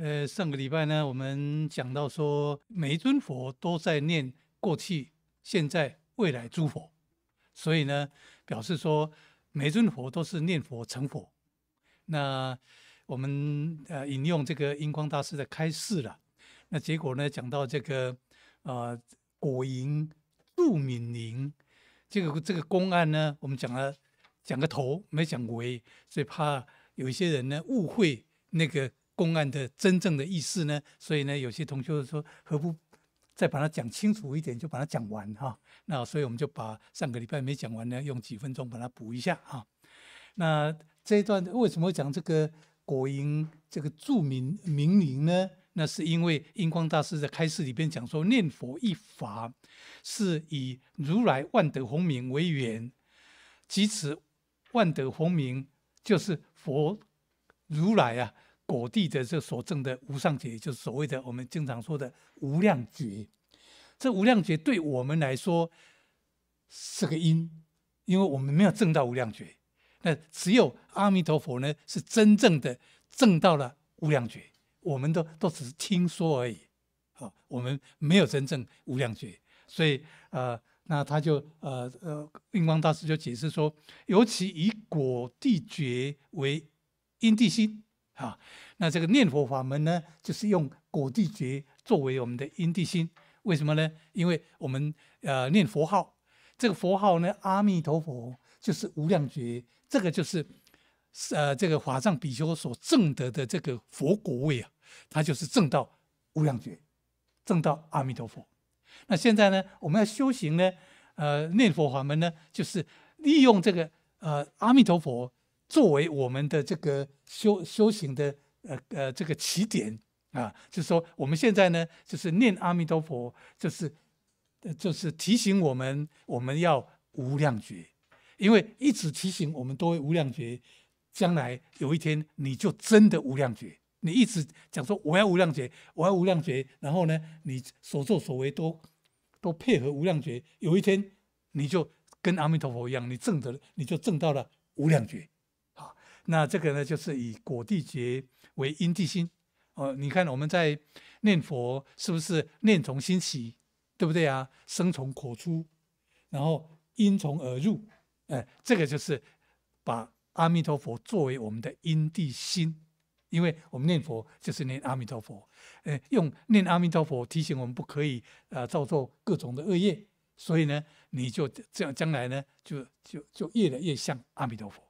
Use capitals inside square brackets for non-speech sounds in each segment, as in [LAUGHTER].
呃，上个礼拜呢，我们讲到说，每一尊佛都在念过去、现在、未来诸佛，所以呢，表示说，每一尊佛都是念佛成佛。那我们呃引用这个英光大师的开示了。那结果呢，讲到这个啊，果蝇杜敏宁这个这个公案呢，我们讲了讲个头，没讲尾，所以怕有一些人呢误会那个。公案的真正的意思呢？所以呢，有些同学说，何不再把它讲清楚一点，就把它讲完哈。那所以我们就把上个礼拜没讲完呢，用几分钟把它补一下啊。那这一段为什么讲这个果音这个著名名名呢？那是因为印光大师在开示里边讲说，念佛一法是以如来万德洪明为源，即此万德洪明就是佛如来啊。果地的这所证的无上觉，就是所谓的我们经常说的无量觉。这无量觉对我们来说是个因，因为我们没有证到无量觉。那只有阿弥陀佛呢，是真正的证到了无量觉。我们都都只是听说而已。啊，我们没有真正无量觉，所以呃，那他就呃呃，印光大师就解释说，尤其以果地觉为因地心。啊，那这个念佛法门呢，就是用果地觉作为我们的因地心，为什么呢？因为我们呃念佛号，这个佛号呢，阿弥陀佛就是无量觉，这个就是呃这个法藏比丘所证得的这个佛果位啊，他就是证到无量觉，证到阿弥陀佛。那现在呢，我们要修行呢，呃念佛法门呢，就是利用这个呃阿弥陀佛。作为我们的这个修修行的呃呃这个起点啊，就是说我们现在呢，就是念阿弥陀佛，就是就是提醒我们，我们要无量觉。因为一直提醒我们都会无量觉，将来有一天你就真的无量觉。你一直讲说我要无量觉，我要无量觉，然后呢，你所作所为都都配合无量觉，有一天你就跟阿弥陀佛一样，你证得你就证到了无量觉。那这个呢，就是以果地觉为因地心哦。你看我们在念佛，是不是念从心起，对不对啊？生从口出，然后因从而入。哎，这个就是把阿弥陀佛作为我们的因地心，因为我们念佛就是念阿弥陀佛。哎，用念阿弥陀佛提醒我们不可以呃造作各种的恶业，所以呢，你就这样将来呢，就就就越来越像阿弥陀佛。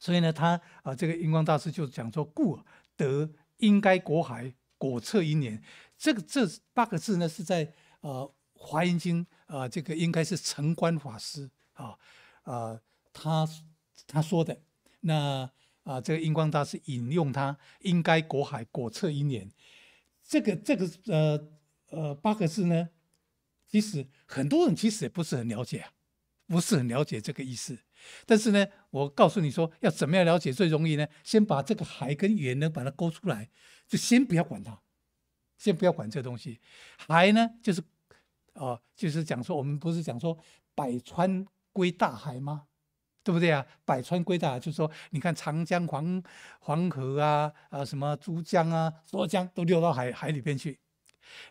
所以呢，他啊，这个印光大师就讲说，故得应该果海果测因缘，这个这八个字呢，是在呃华严经啊，这个应该是成观法师啊啊他他说的，那啊这个印光大师引用他应该果海果测因缘，这个这个呃呃八个字呢，其实很多人其实也不是很了解啊。不是很了解这个意思，但是呢，我告诉你说，要怎么样了解最容易呢？先把这个海跟圆能把它勾出来，就先不要管它，先不要管这东西。海呢，就是哦，就是讲说，我们不是讲说百川归大海吗？对不对啊？百川归大海，就是说，你看长江、黄黄河啊，呃，什么珠江啊，所有江都流到海海里边去。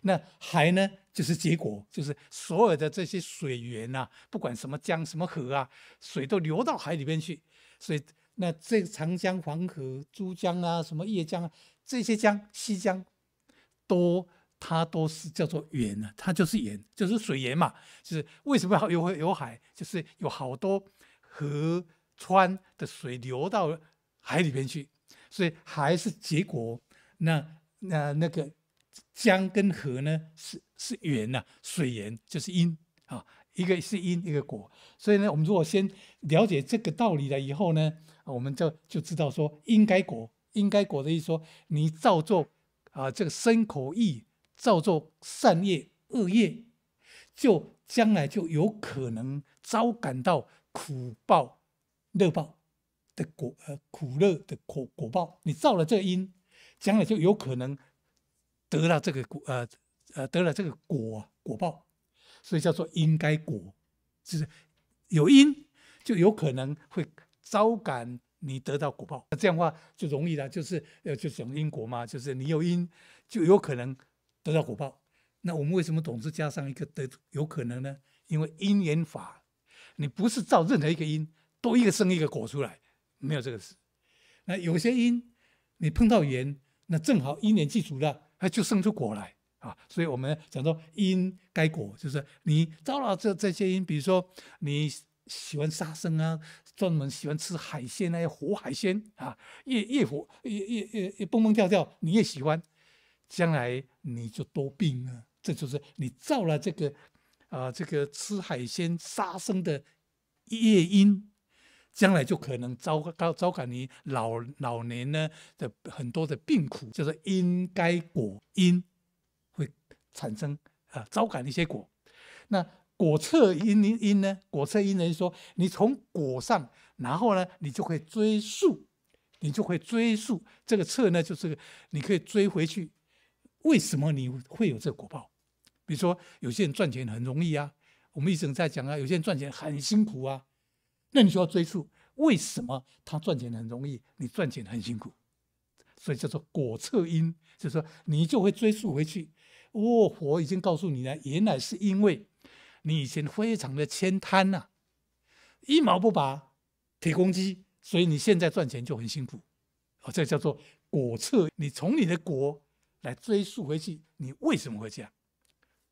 那海呢，就是结果，就是所有的这些水源呐，不管什么江、什么河啊，水都流到海里边去。所以，那这长江、黄河、珠江啊，什么叶江啊，这些江、西江，都它都是叫做源啊，它就是源，就是水源嘛。就是为什么有有海，就是有好多河川的水流到海里边去。所以还是结果。那那那个。江跟河呢是是源呐，水源就是因啊，一个是因，一个果。所以呢，我们如果先了解这个道理了以后呢，我们就就知道说应该果，应该果的意思说，你造作啊这个身口意，造作善业、恶业，就将来就有可能遭感到苦报、乐报的果呃苦乐的果果报。你造了这个因，将来就有可能。得到这个果，呃，呃，得了这个果果报，所以叫做应该果，就是有因就有可能会招感你得到果报。那这样话就容易了，就是呃，就讲因果嘛，就是你有因就有可能得到果报。那我们为什么总是加上一个得有可能呢？因为因缘法，你不是造任何一个因都一个生一个果出来，没有这个事。那有些因你碰到缘，那正好因缘具足了。那就生出果来啊，所以我们讲到因该果，就是你招了这这些因，比如说你喜欢杀生啊，专门喜欢吃海鲜那些活海鲜啊，越越活越越越越蹦蹦跳跳，你也喜欢，将来你就多病啊，这就是你造了这个啊，这个吃海鲜杀生的业因。将来就可能遭遭遭感你老老年呢的很多的病苦，就是因该果因会产生呃遭感一些果。那果测因因因呢？果测因人说，你从果上，然后呢，你就会追溯，你就会追溯这个测呢，就是你可以追回去，为什么你会有这个果报？比如说有些人赚钱很容易啊，我们一直在讲啊，有些人赚钱很辛苦啊。那你就要追溯为什么他赚钱很容易，你赚钱很辛苦，所以叫做果测因，就是说你就会追溯回去。哦，佛已经告诉你了，原来是因为你以前非常的谦贪呐，一毛不拔，铁公鸡，所以你现在赚钱就很辛苦。哦，这叫做果测，你从你的果来追溯回去，你为什么会这样？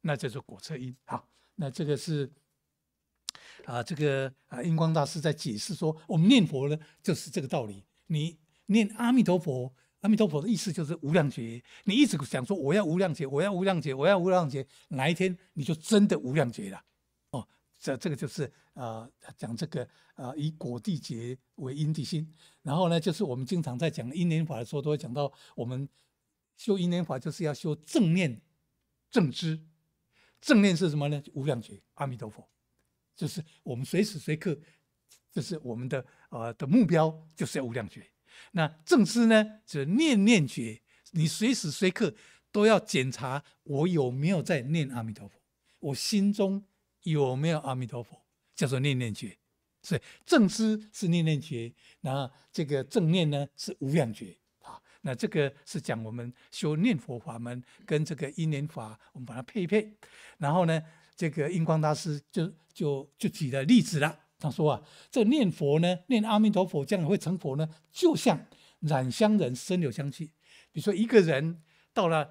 那叫做果测因。好，那这个是。啊，这个啊，印光大师在解释说，我们念佛呢，就是这个道理。你念阿弥陀佛，阿弥陀佛的意思就是无量劫。你一直想说，我要无量劫，我要无量劫，我要无量劫，哪一天你就真的无量劫了。哦，这这个就是啊，讲这个啊，以果地劫为因地心。然后呢，就是我们经常在讲因缘法的时候，都会讲到我们修因缘法就是要修正念、正知。正念是什么呢？无量劫，阿弥陀佛。就是我们随时随刻，就是我们的呃的目标，就是要无量觉。那正知呢，是念念觉，你随时随刻都要检查我有没有在念阿弥陀佛，我心中有没有阿弥陀佛，叫做念念觉。所以正知是念念觉，那这个正念呢是无量觉。啊，那这个是讲我们修念佛法门跟这个因缘法，我们把它配一配，然后呢。这个印光大师就就就举了例子了。他说啊，这念佛呢，念阿弥陀佛这样会成佛呢，就像染香人身有香气。比如说一个人到了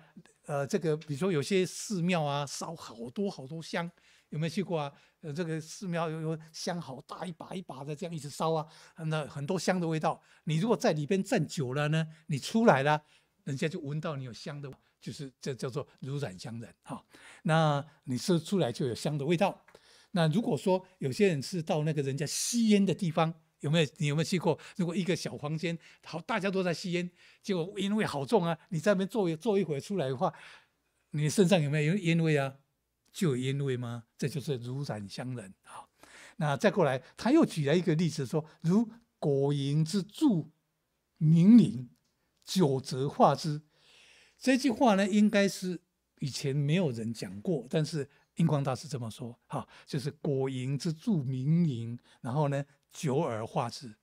呃这个，比如说有些寺庙啊，烧好多好多香，有没有去过啊？呃，这个寺庙有有香好大一把一把的这样一直烧啊，那很多香的味道。你如果在里边站久了呢，你出来了，人家就闻到你有香的。就是这叫做如染香人哈，那你说出来就有香的味道。那如果说有些人是到那个人家吸烟的地方，有没有你有没有去过？如果一个小房间，好大家都在吸烟，结果烟味好重啊！你这边坐坐一会儿出来的话，你身上有没有烟烟味啊？就有烟味吗？这就是如染香人啊。那再过来他又举了一个例子说：，如果蝇之著冥灵，久则化之。这句话呢，应该是以前没有人讲过，但是印光大师这么说，哈，就是果蝇之助，名蝇，然后呢，久而化之。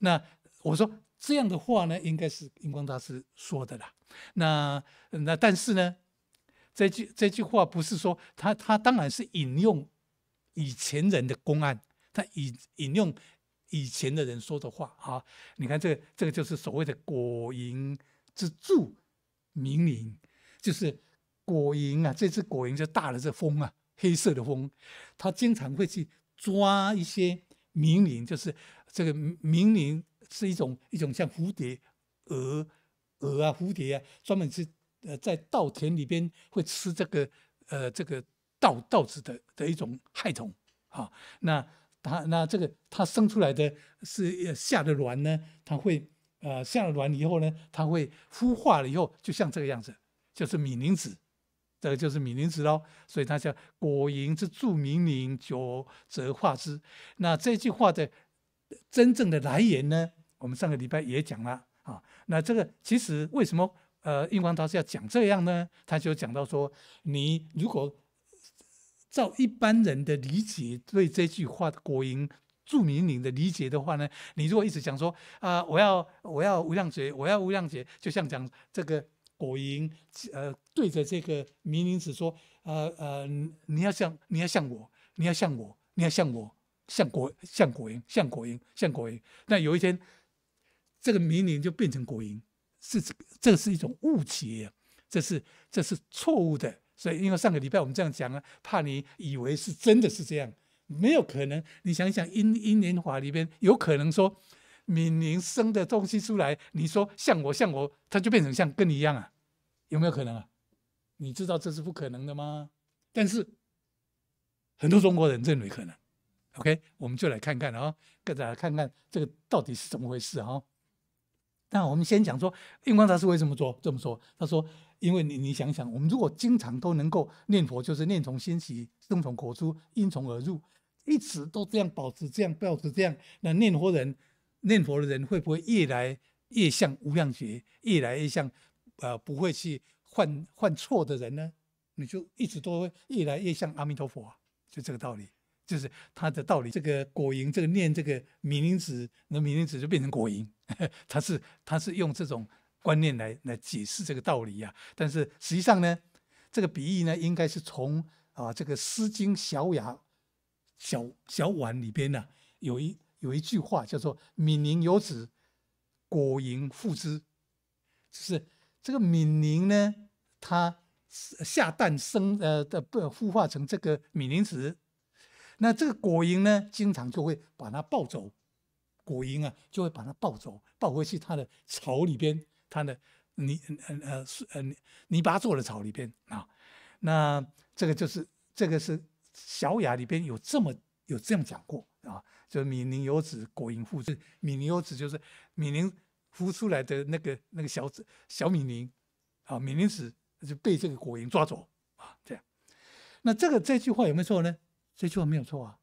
那我说这样的话呢，应该是印光大师说的啦。那那但是呢，这句这句话不是说他他当然是引用以前人的公案，他引引用以前的人说的话啊。你看这这个就是所谓的果蝇之助。螟灵，就是果蝇啊，这只果蝇就大的这蜂啊，黑色的蜂，它经常会去抓一些螟灵，就是这个螟灵是一种一种像蝴蝶蛾蛾啊，蝴蝶啊，专门是呃在稻田里边会吃这个呃这个稻稻子的的一种害虫啊。那它那这个它生出来的是下的卵呢，它会。呃，下了卵以后呢，它会孵化了以后，就像这个样子，就是米林子，这个就是米林子喽。所以它叫果蝇之助，名磷九则化之。那这句话的真正的来源呢？我们上个礼拜也讲了啊。那这个其实为什么呃，英光他是要讲这样呢？他就讲到说，你如果照一般人的理解，对这句话的果蝇。著名领的理解的话呢，你如果一直讲说啊，我要我要无量劫，我要无量劫，就像讲这个果蝇，呃，对着这个明灵子说，呃呃，你要像你要像我，你要像我，你要像我，像果，像果蝇，像果蝇，像果蝇。那有一天，这个明灵就变成果蝇，是这这是一种误解，这是这是错误的。所以因为上个礼拜我们这样讲呢，怕你以为是真的是这样。没有可能，你想想英英年法里边，有可能说敏宁生的东西出来，你说像我像我，他就变成像跟你一样啊，有没有可能啊？你知道这是不可能的吗？但是很多中国人认为可能。OK，我们就来看看啊，各自来看看这个到底是怎么回事啊。那我们先讲说印光大师为什么说这么说？他说。因为你你想想，我们如果经常都能够念佛，就是念从心起，生从口出，因从而入，一直都这样保持这样保持这样，那念佛人念佛的人会不会越来越像无量觉，越来越像呃不会去犯犯错的人呢？你就一直都越来越像阿弥陀佛，就这个道理，就是他的道理。这个果蝇，这个念这个名子，那名子就变成果蝇，[LAUGHS] 他是他是用这种。观念来来解释这个道理呀，但是实际上呢，这个比喻呢，应该是从啊这个《诗经小雅》小小碗里边呢，有一有一句话叫做“闽宁有子，果蝇附之”，就是这个闽宁呢，它下蛋生呃的不孵化成这个闽宁子，那这个果蝇呢，经常就会把它抱走，果蝇啊就会把它抱走，抱回去它的巢里边。它的泥呃呃泥泥巴做的草里边啊，那这个就是这个是小雅里边有这么有这样讲过啊，就是米宁有子果蝇附子，米宁有子就是米宁孵出来的那个那个小子小米宁，啊米宁子就被这个果蝇抓走啊，这样。那这个这句话有没有错呢？这句话没有错啊，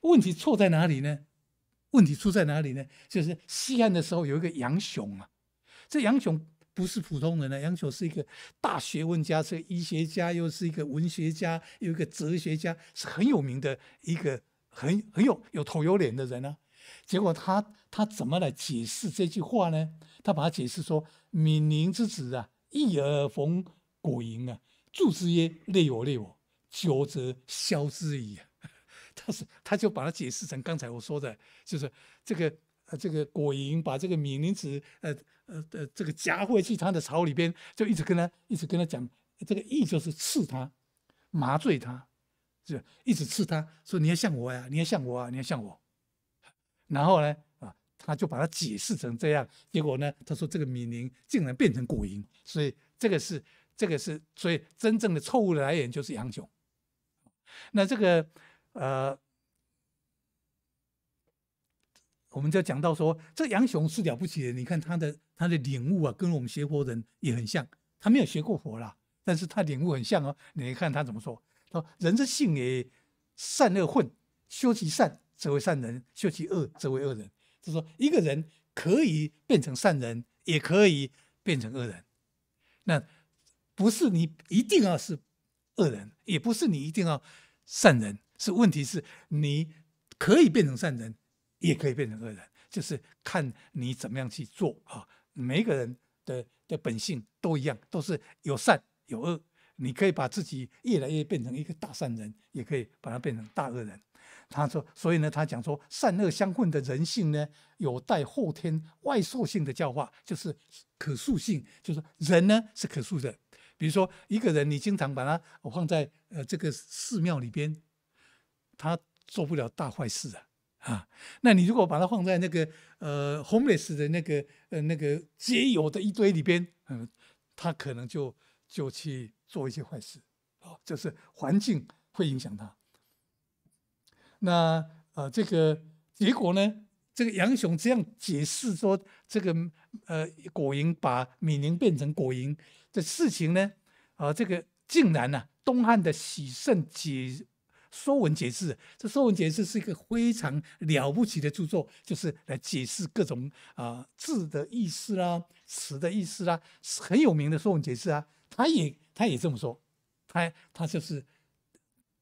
问题错在哪里呢？问题出在哪里呢？就是西汉的时候有一个杨雄啊。这杨雄不是普通人呢，杨雄是一个大学问家，是医学家，又是一个文学家，又一个哲学家，是很有名的一个很很有有头有脸的人啊。结果他他怎么来解释这句话呢？他把它解释说：“闽宁之子啊，易而逢果盈啊，助之曰：‘累我累我，久则消之矣。’” [LAUGHS] 他是他就把它解释成刚才我说的，就是这个这个果蝇把这个闽宁子呃。呃呃，这个夹回去他的巢里边，就一直跟他一直跟他讲，这个翼就是刺他，麻醉他，就一直刺他，说你要像我呀，你要像我啊，你要像我。然后呢，啊，他就把它解释成这样，结果呢，他说这个米宁竟然变成果蝇，所以这个是这个是，所以真正的错误的来源就是杨炯。那这个呃。我们就讲到说，这杨雄是了不起的。你看他的他的领悟啊，跟我们学佛人也很像。他没有学过佛啦，但是他领悟很像哦。你看他怎么说？他说：“人之性也，善恶混。修其善，则为善人；修其恶，则为恶人。”就说，一个人可以变成善人，也可以变成恶人。那不是你一定要是恶人，也不是你一定要善人。是问题是你可以变成善人。也可以变成恶人，就是看你怎么样去做啊。每一个人的的本性都一样，都是有善有恶。你可以把自己越来越变成一个大善人，也可以把它变成大恶人。他说，所以呢，他讲说，善恶相混的人性呢，有待后天外受性的教化，就是可塑性，就是人呢是可塑的。比如说，一个人你经常把他放在呃这个寺庙里边，他做不了大坏事啊。啊，那你如果把它放在那个呃，homeless 的那个呃那个接油的一堆里边，嗯，他可能就就去做一些坏事，哦，就是环境会影响他。那呃，这个结果呢，这个杨雄这样解释说，这个呃，果蝇把米宁变成果蝇的事情呢，啊，这个竟然呢，东汉的喜圣解。《说文解字》，这《说文解字》是一个非常了不起的著作，就是来解释各种啊字的意思啦、词的意思啦，很有名的《说文解字》啊。他也，他也这么说，他他就是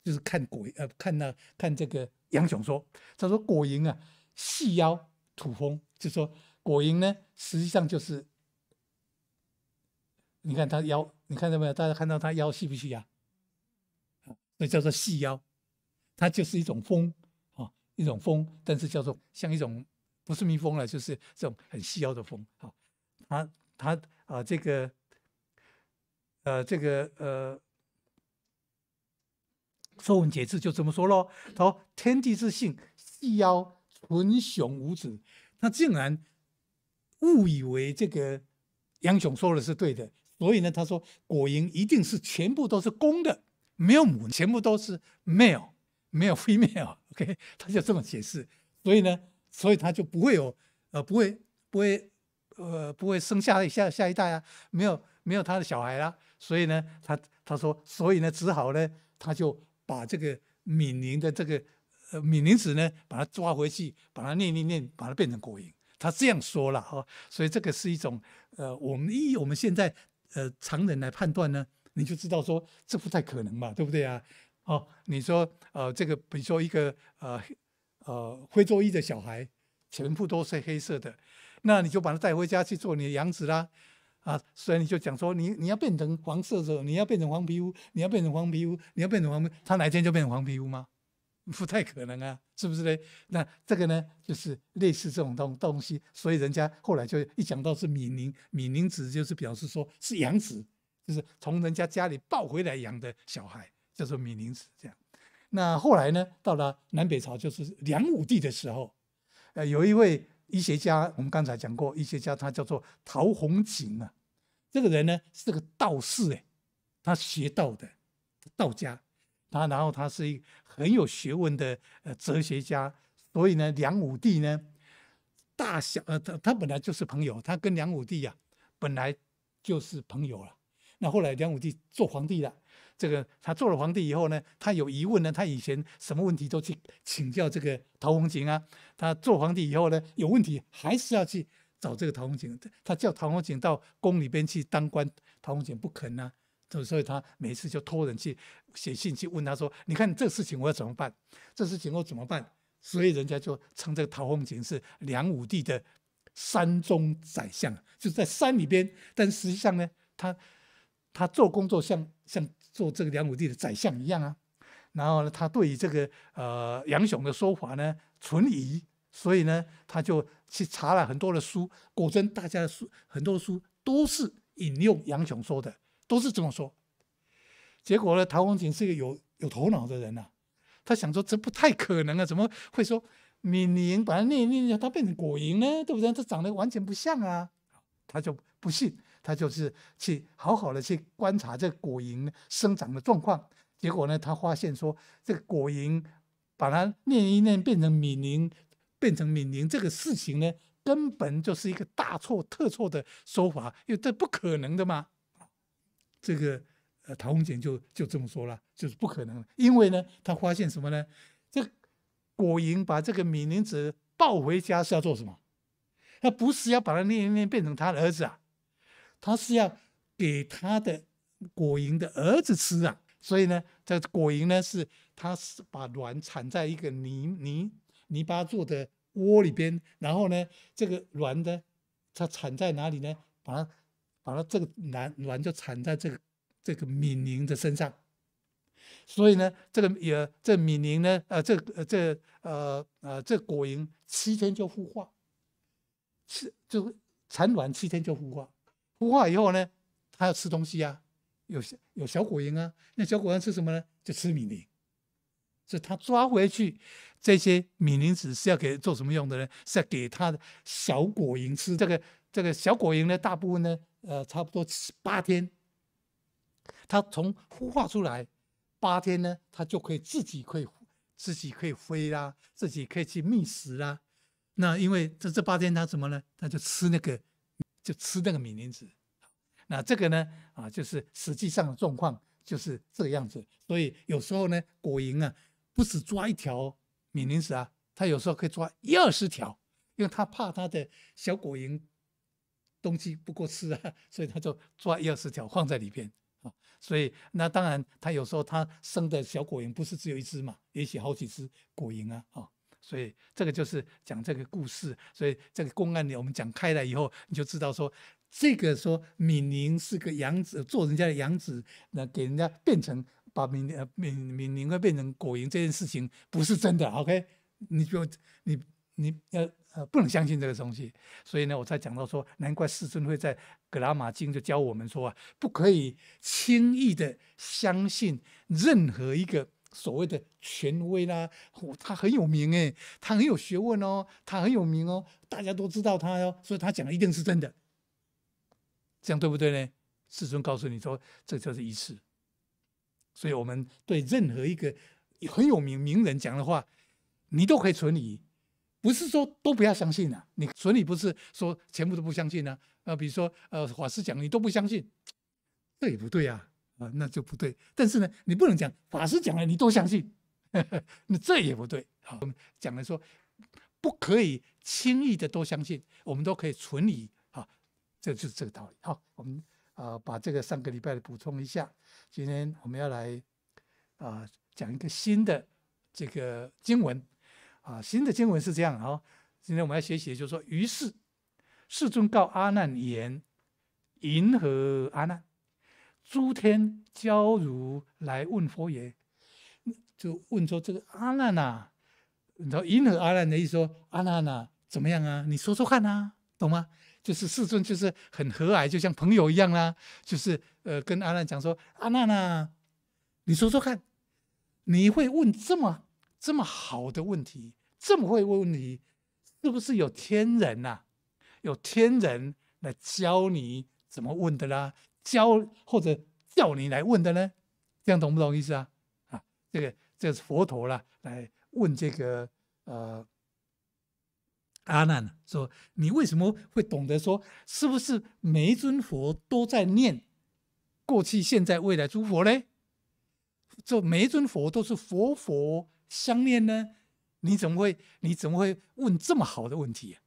就是看果呃看那看这个杨雄说，他说果蝇啊细腰土蜂，就说果蝇呢实际上就是，你看他腰，你看到没有？大家看到他腰细不细呀？啊，那叫做细腰。它就是一种蜂，啊，一种蜂，但是叫做像一种不是蜜蜂了，就是这种很细腰的蜂，啊，它它啊这个，呃，这个呃，《说文解字》就这么说喽。他说：“天地之性，细腰纯雄无子。”他竟然误以为这个杨雄说的是对的，所以呢，他说果蝇一定是全部都是公的，没有母，全部都是 male。没有 a l e o k 他就这么解释，所以呢，所以他就不会有，呃，不会不会，呃，不会生下下下一代啊，没有没有他的小孩啦，所以呢，他他说，所以呢，只好呢，他就把这个闽宁的这个呃闽宁子呢，把他抓回去，把他念念念，把他变成国营，他这样说了哈，所以这个是一种呃，我们以我们现在呃常人来判断呢，你就知道说这不太可能嘛，对不对啊？哦，你说，呃，这个比如说一个呃呃非洲裔的小孩，全部都是黑色的，那你就把他带回家去做你的养子啦，啊，所以你就讲说，你你要变成黄色的时候，你要变成黄皮肤，你要变成黄皮肤，你要变成黄皮，他哪一天就变成黄皮肤吗？[LAUGHS] 不太可能啊，是不是呢？那这个呢，就是类似这种东东西，所以人家后来就一讲到是米宁，米宁子就是表示说是养子，就是从人家家里抱回来养的小孩。叫做米陵子这样，那后来呢？到了南北朝，就是梁武帝的时候，呃，有一位医学家，我们刚才讲过，医学家他叫做陶弘景啊。这个人呢是个道士哎，他学道的，道家。他然后他是一个很有学问的呃哲学家，所以呢，梁武帝呢，大小呃他他本来就是朋友，他跟梁武帝呀本来就是朋友了。那后来梁武帝做皇帝了。这个他做了皇帝以后呢，他有疑问呢，他以前什么问题都去请教这个陶弘景啊。他做皇帝以后呢，有问题还是要去找这个陶弘景。他叫陶弘景到宫里边去当官，陶弘景不肯啊。所所以他每次就托人去写信去问他说：“你看这事情我要怎么办？这事情我怎么办？”所以人家就称这个陶弘景是梁武帝的山中宰相，就是在山里边。但实际上呢，他他做工作像像。做这个梁武帝的宰相一样啊，然后呢，他对于这个呃杨雄的说法呢存疑，所以呢，他就去查了很多的书，果真大家的书很多书都是引用杨雄说的，都是这么说。结果呢，陶弘景是一个有有头脑的人啊，他想说这不太可能啊，怎么会说闽银把他念念念他变成果蝇呢？对不对？他长得完全不像啊，他就不信。他就是去好好的去观察这果蝇生长的状况，结果呢，他发现说，这个果蝇把它念一念变成敏林，变成敏林这个事情呢，根本就是一个大错特错的说法，因为这不可能的嘛。这个呃，陶弘景就就这么说了，就是不可能。因为呢，他发现什么呢？这果蝇把这个敏林子抱回家是要做什么？那不是要把它念一念变成他的儿子啊？他是要给他的果蝇的儿子吃啊，所以呢，这果蝇呢是，他是把卵产在一个泥泥泥巴做的窝里边，然后呢，这个卵呢，它产在哪里呢？把它把它这个卵卵就产在这个这个敏宁的身上，所以呢，这个也这敏宁呢，呃，这这呃呃这果蝇七天就孵化，七就产卵七天就孵化。孵化以后呢，它要吃东西啊，有有小果蝇啊，那小果蝇吃什么呢？就吃米粒，所以它抓回去这些米粒子是要给做什么用的呢？是要给它的小果蝇吃。这个这个小果蝇呢，大部分呢，呃，差不多八天，它从孵化出来八天呢，它就可以自己可以自己可以飞啦，自己可以去觅食啦。那因为这这八天它什么呢？它就吃那个。就吃那个米磷子，那这个呢啊，就是实际上的状况就是这个样子。所以有时候呢，果蝇啊，不止抓一条米磷子啊，它有时候可以抓一二十条，因为它怕它的小果蝇东西不够吃啊，所以它就抓一二十条放在里边啊。所以那当然，它有时候它生的小果蝇不是只有一只嘛，也许好几只果蝇啊，哈。所以这个就是讲这个故事，所以这个公案里我们讲开了以后，你就知道说这个说闽宁是个养子，做人家的养子，那给人家变成把闽闽闽宁会变成果蝇这件事情不是真的，OK？你就你你要。呃不能相信这个东西。所以呢，我才讲到说，难怪世尊会在《格拉玛经》就教我们说，啊，不可以轻易的相信任何一个。所谓的权威啦，他很有名诶，他很有学问哦，他很有名哦，大家都知道他哦，所以他讲的一定是真的，这样对不对呢？世尊告诉你说，这就是一次。所以我们对任何一个很有名名人讲的话，你都可以存疑，不是说都不要相信呐，你存疑不是说全部都不相信呐，呃，比如说呃，法师讲你都不相信，那也不对呀。啊，那就不对。但是呢，你不能讲法师讲了你都相信，那这也不对。好，讲了说不可以轻易的都相信，我们都可以存疑。哈，这就是这个道理。好，我们啊把这个上个礼拜的补充一下。今天我们要来啊讲一个新的这个经文，啊新的经文是这样哈。今天我们要学习的就是说，于是世尊告阿难言：“云何阿难？”诸天交如来问佛也，就问说：“这个阿难呐，然知迎合阿难’的意思？阿难呐，怎么样啊？你说说看啊，懂吗？就是世尊，就是很和蔼，就像朋友一样啦。就是呃，跟阿难讲说：‘阿难呐，你说说看，你会问这么这么好的问题，这么会问问题，是不是有天人呐？有天人来教你怎么问的啦？’”教或者叫你来问的呢？这样懂不懂意思啊？啊，这个这是佛陀了，来问这个呃阿难呢，说你为什么会懂得说，是不是每一尊佛都在念过去、现在、未来诸佛呢？这每一尊佛都是佛佛相念呢？你怎么会你怎么会问这么好的问题？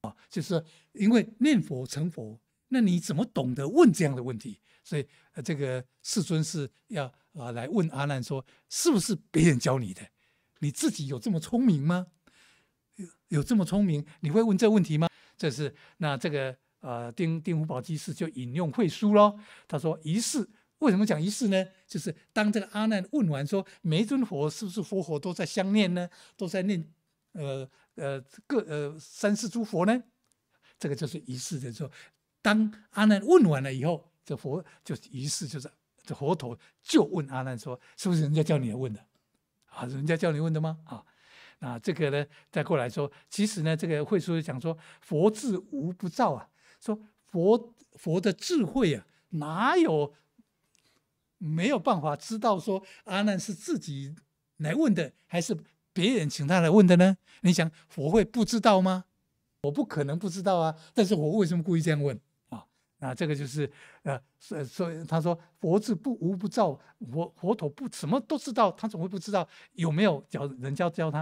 啊，就是因为念佛成佛。那你怎么懂得问这样的问题？所以这个世尊是要啊来问阿难说，是不是别人教你的？你自己有这么聪明吗？有有这么聪明？你会问这问题吗？这是那这个呃，丁丁福宝居士就引用会书喽。他说：“一世为什么讲一世呢？就是当这个阿难问完说，每一尊佛是不是佛佛都在相念呢？都在念呃呃各呃三世诸佛呢？这个就是一世的说。”当阿难问完了以后，这佛就于是就是这佛陀就问阿难说：“是不是人家叫你来问的？啊，人家叫你问的吗？啊，那这个呢，再过来说，其实呢，这个慧说讲说，佛智无不照啊，说佛佛的智慧啊，哪有没有办法知道说阿难是自己来问的，还是别人请他来问的呢？你想，佛会不知道吗？我不可能不知道啊，但是我为什么故意这样问？”啊，这个就是，呃，所所以他说佛智不无不照，佛佛陀不什么都知道，他怎么会不知道有没有教人家教他？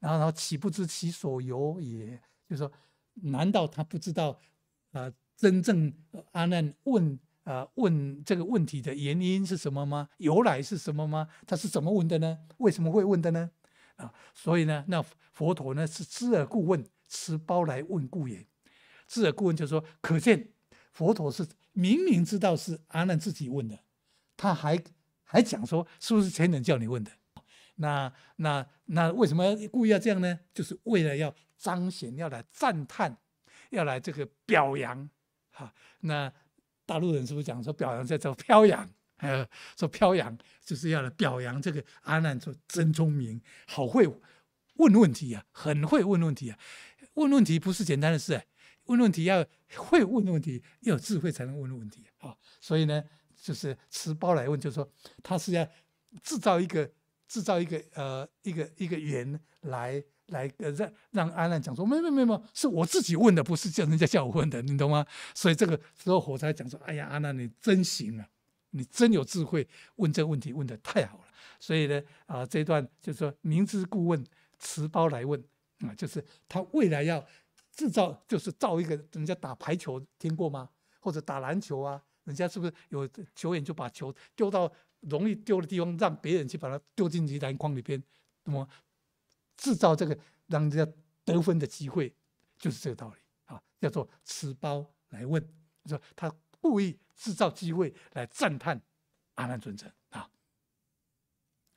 然后然后岂不知其所由？也就是说，难道他不知道，呃，真正阿难问，呃，问这个问题的原因是什么吗？由来是什么吗？他是怎么问的呢？为什么会问的呢？啊，所以呢，那佛陀呢是知而故问，持包来问故也。知而故问就是说，可见。佛陀是明明知道是阿难自己问的，他还还讲说是不是前人叫你问的？那那那为什么故意要这样呢？就是为了要彰显，要来赞叹，要来这个表扬哈。那大陆人是不是讲说表扬在这飘扬？呃，说飘扬就是要来表扬这个阿难说真聪明，好会问问题呀，很会问问题啊。问问题不是简单的事。问问题要会问的问题，要有智慧才能问的问题啊！所以呢，就是持包来问，就是说他是要制造一个制造一个呃一个一个缘来来让让阿难讲说，没有没有没有，是我自己问的，不是叫人家叫我问的，你懂吗？所以这个时候火才讲说，哎呀，阿难你真行啊，你真有智慧，问这个问题问的太好了。所以呢，啊这段就是说明知故问，持包来问啊，就是他未来要。制造就是造一个人家打排球听过吗？或者打篮球啊，人家是不是有球员就把球丢到容易丢的地方，让别人去把它丢进篮筐里边，那么制造这个让人家得分的机会，就是这个道理啊。叫做持包来问，就他故意制造机会来赞叹阿难尊者啊。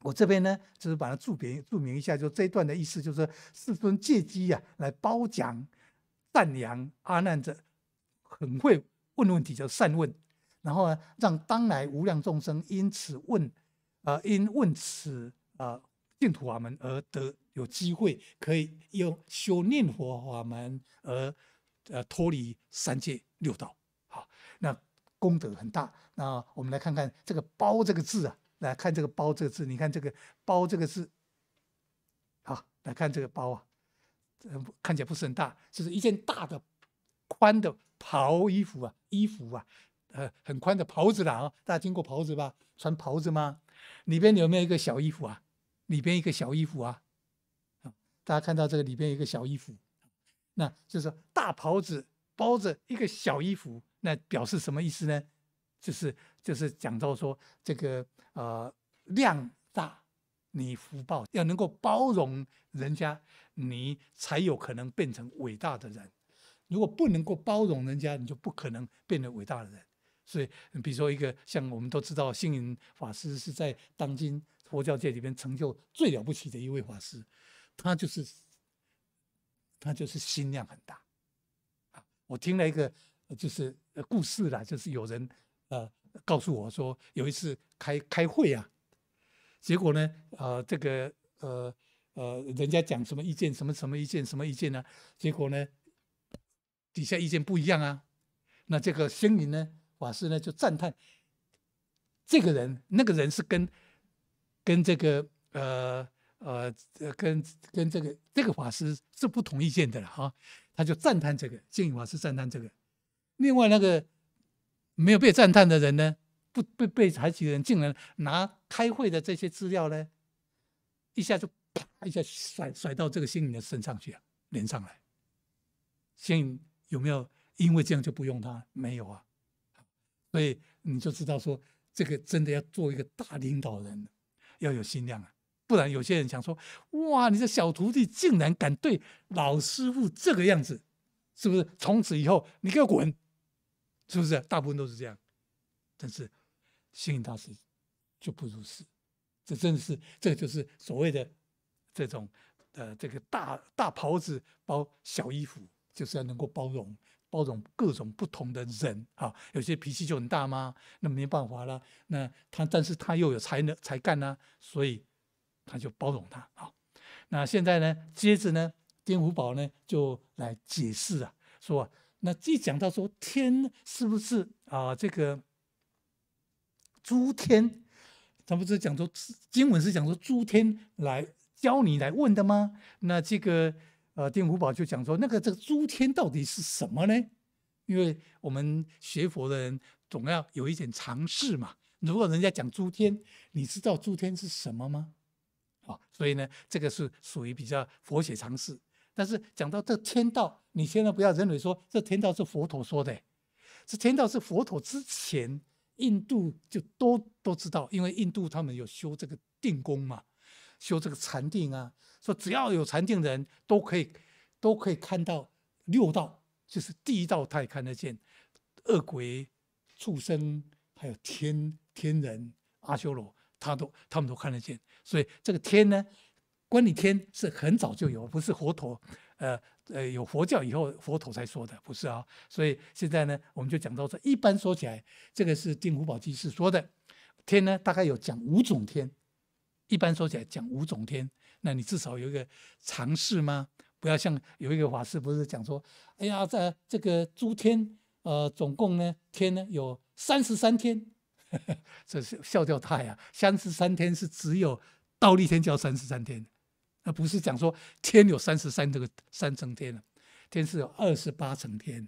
我这边呢，就是把它注别注明一下，就这一段的意思就是世尊借机啊来褒奖。善良阿难者很会问问题，叫善问，然后呢，让当来无量众生因此问，啊，因问此啊净土法门而得有机会可以用修念佛法门而呃脱离三界六道，好，那功德很大。那我们来看看这个“包”这个字啊，来看这个“包”这个字，你看这个“包”这个字，好，来看这个“包”啊。很看起来不是很大，就是一件大的、宽的袍衣服啊，衣服啊，呃，很宽的袍子啦啊。大家听过袍子吧？穿袍子吗？里边有没有一个小衣服啊？里边一个小衣服啊？大家看到这个里边有一个小衣服，那就是大袍子包着一个小衣服，那表示什么意思呢？就是就是讲到说这个呃量。你福报要能够包容人家，你才有可能变成伟大的人。如果不能够包容人家，你就不可能变得伟大的人。所以，比如说一个像我们都知道，星云法师是在当今佛教界里面成就最了不起的一位法师，他就是他就是心量很大啊。我听了一个就是故事啦，就是有人呃告诉我说，有一次开开会啊。结果呢？啊，这个呃呃，人家讲什么意见，什么什么意见，什么意见呢？结果呢，底下意见不一样啊。那这个星云呢，法师呢就赞叹这个人，那个人是跟跟这个呃呃，跟跟这个这个法师是不同意见的了哈。他就赞叹这个星云法师赞叹这个。另外那个没有被赞叹的人呢？不被被采取的人竟然拿开会的这些资料呢，一下就啪一下甩甩到这个新颖的身上去啊，连上来。新颖有没有因为这样就不用他？没有啊，所以你就知道说，这个真的要做一个大领导人，要有心量啊，不然有些人想说，哇，你这小徒弟竟然敢对老师傅这个样子，是不是？从此以后你给我滚，是不是？大部分都是这样，真是。心大师就不如是，这真的是，这就是所谓的这种呃，这个大大袍子包小衣服，就是要能够包容包容各种不同的人啊。有些脾气就很大嘛，那没办法了。那他，但是他又有才能才干呐，所以他就包容他啊。那现在呢，接着呢，丁福宝呢就来解释啊，说那既讲到说天是不是啊这个。诸天，他不是讲说经文是讲说诸天来教你来问的吗？那这个呃，定福宝就讲说，那个这个诸天到底是什么呢？因为我们学佛的人总要有一点常识嘛。如果人家讲诸天，你知道诸天是什么吗？啊，所以呢，这个是属于比较佛学常识。但是讲到这天道，你千万不要认为说这天道是佛陀说的，这天道是佛陀之前。印度就都都知道，因为印度他们有修这个定功嘛，修这个禅定啊，说只要有禅定人都可以，都可以看到六道，就是第一道他也看得见，恶鬼、畜生、还有天天人、阿修罗，他都他们都看得见，所以这个天呢，观你天是很早就有，不是佛陀，呃。呃，有佛教以后，佛头才说的，不是啊。所以现在呢，我们就讲到说，一般说起来，这个是《定五宝经》是说的。天呢，大概有讲五种天。一般说起来，讲五种天，那你至少有一个尝试吗？不要像有一个法师，不是讲说，哎呀，这这个诸天，呃，总共呢，天呢有三十三天，[LAUGHS] 这是笑掉大牙。三十三天是只有倒立天叫三十三天。那不是讲说天有三十三这个三层天了，天是有二十八层天，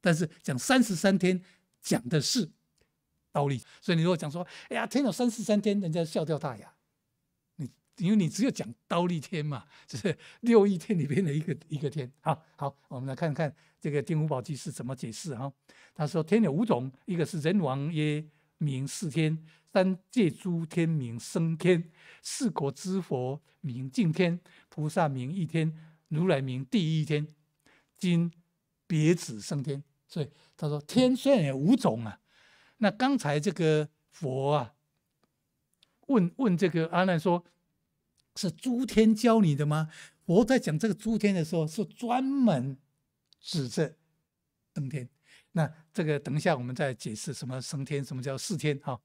但是讲三十三天讲的是刀理。所以你如果讲说，哎呀，天有三十三天，人家笑掉大牙。你因为你只有讲刀立天嘛，这是六亿天里边的一个一个天。好，好，我们来看看这个《丁乌宝记》是怎么解释哈。他说天有五种，一个是人王耶。名四天，三界诸天名升天，四国之佛名敬天，菩萨名一天，如来名第一天。今别子升天，所以他说天虽然有五种啊，那刚才这个佛啊，问问这个阿难说，是诸天教你的吗？佛在讲这个诸天的时候，是专门指着登天。那这个等一下我们再解释什么升天，什么叫四天哈，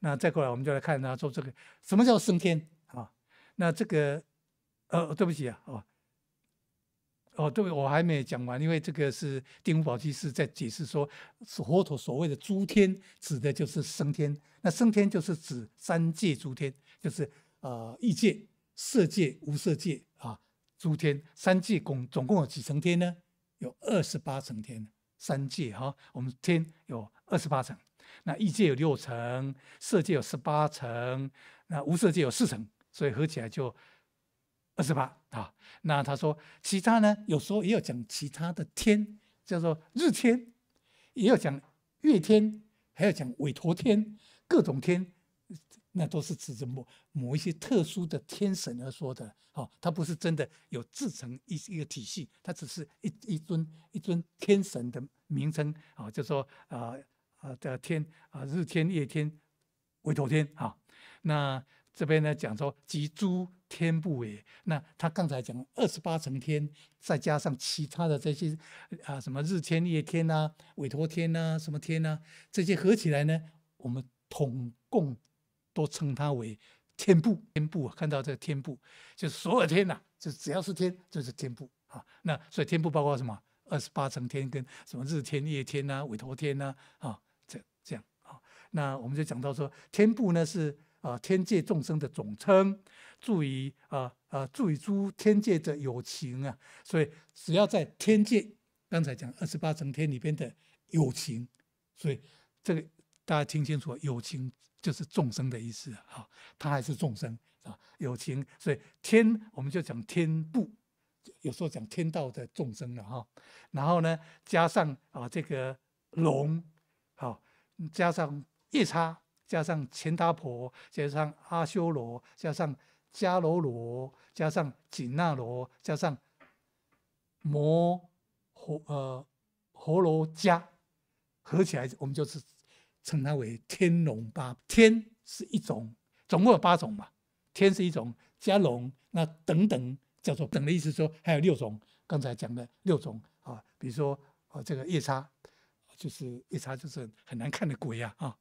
那再过来我们就来看他说这个什么叫升天啊？那这个呃，对不起啊，哦，对，我还没讲完，因为这个是丁福宝居士在解释说，是佛陀所谓的诸天指的就是升天。那升天就是指三界诸天，就是呃异界、色界、无色界啊，诸天三界共总共有几层天呢？有二十八层天。三界哈，我们天有二十八层，那一界有六层，色界有十八层，那无色界有四层，所以合起来就二十八啊。那他说其他呢，有时候也有讲其他的天，叫做日天，也要讲月天，还要讲韦陀天，各种天。那都是指着某某一些特殊的天神而说的，哦，它不是真的有自成一一个体系，它只是一一尊一尊天神的名称，哦，就说啊啊的天啊日天夜天，韦陀天啊，那这边呢讲说集诸天部也，那他刚才讲二十八层天，再加上其他的这些啊什么日天夜天啊委托天啊什么天啊这些合起来呢，我们统共。都称它为天部，天部啊，看到这个天部，就所有天呐，就只要是天，就是天部啊。那所以天部包括什么？二十八层天跟什么日天、夜天呐、尾陀天呐啊，这这样啊。那我们就讲到说，天部呢是啊天界众生的总称，助于啊啊助于诸天界的有情啊。所以只要在天界，刚才讲二十八层天里边的有情，所以这个。大家听清楚，有情就是众生的意思啊，他还是众生啊，有情，所以天我们就讲天部，有时候讲天道的众生了哈。然后呢，加上啊这个龙，好，加上夜叉，加上钱达婆，加上阿修罗，加上迦罗罗，加上紧那罗，加上摩，诃呃，婆罗伽，合起来我们就是。称它为天龙八天是一种，总共有八种嘛。天是一种加龙，那等等叫做等的意思，说还有六种。刚才讲的六种啊，比如说啊，这个夜叉，就是夜叉就是很难看的鬼呀啊，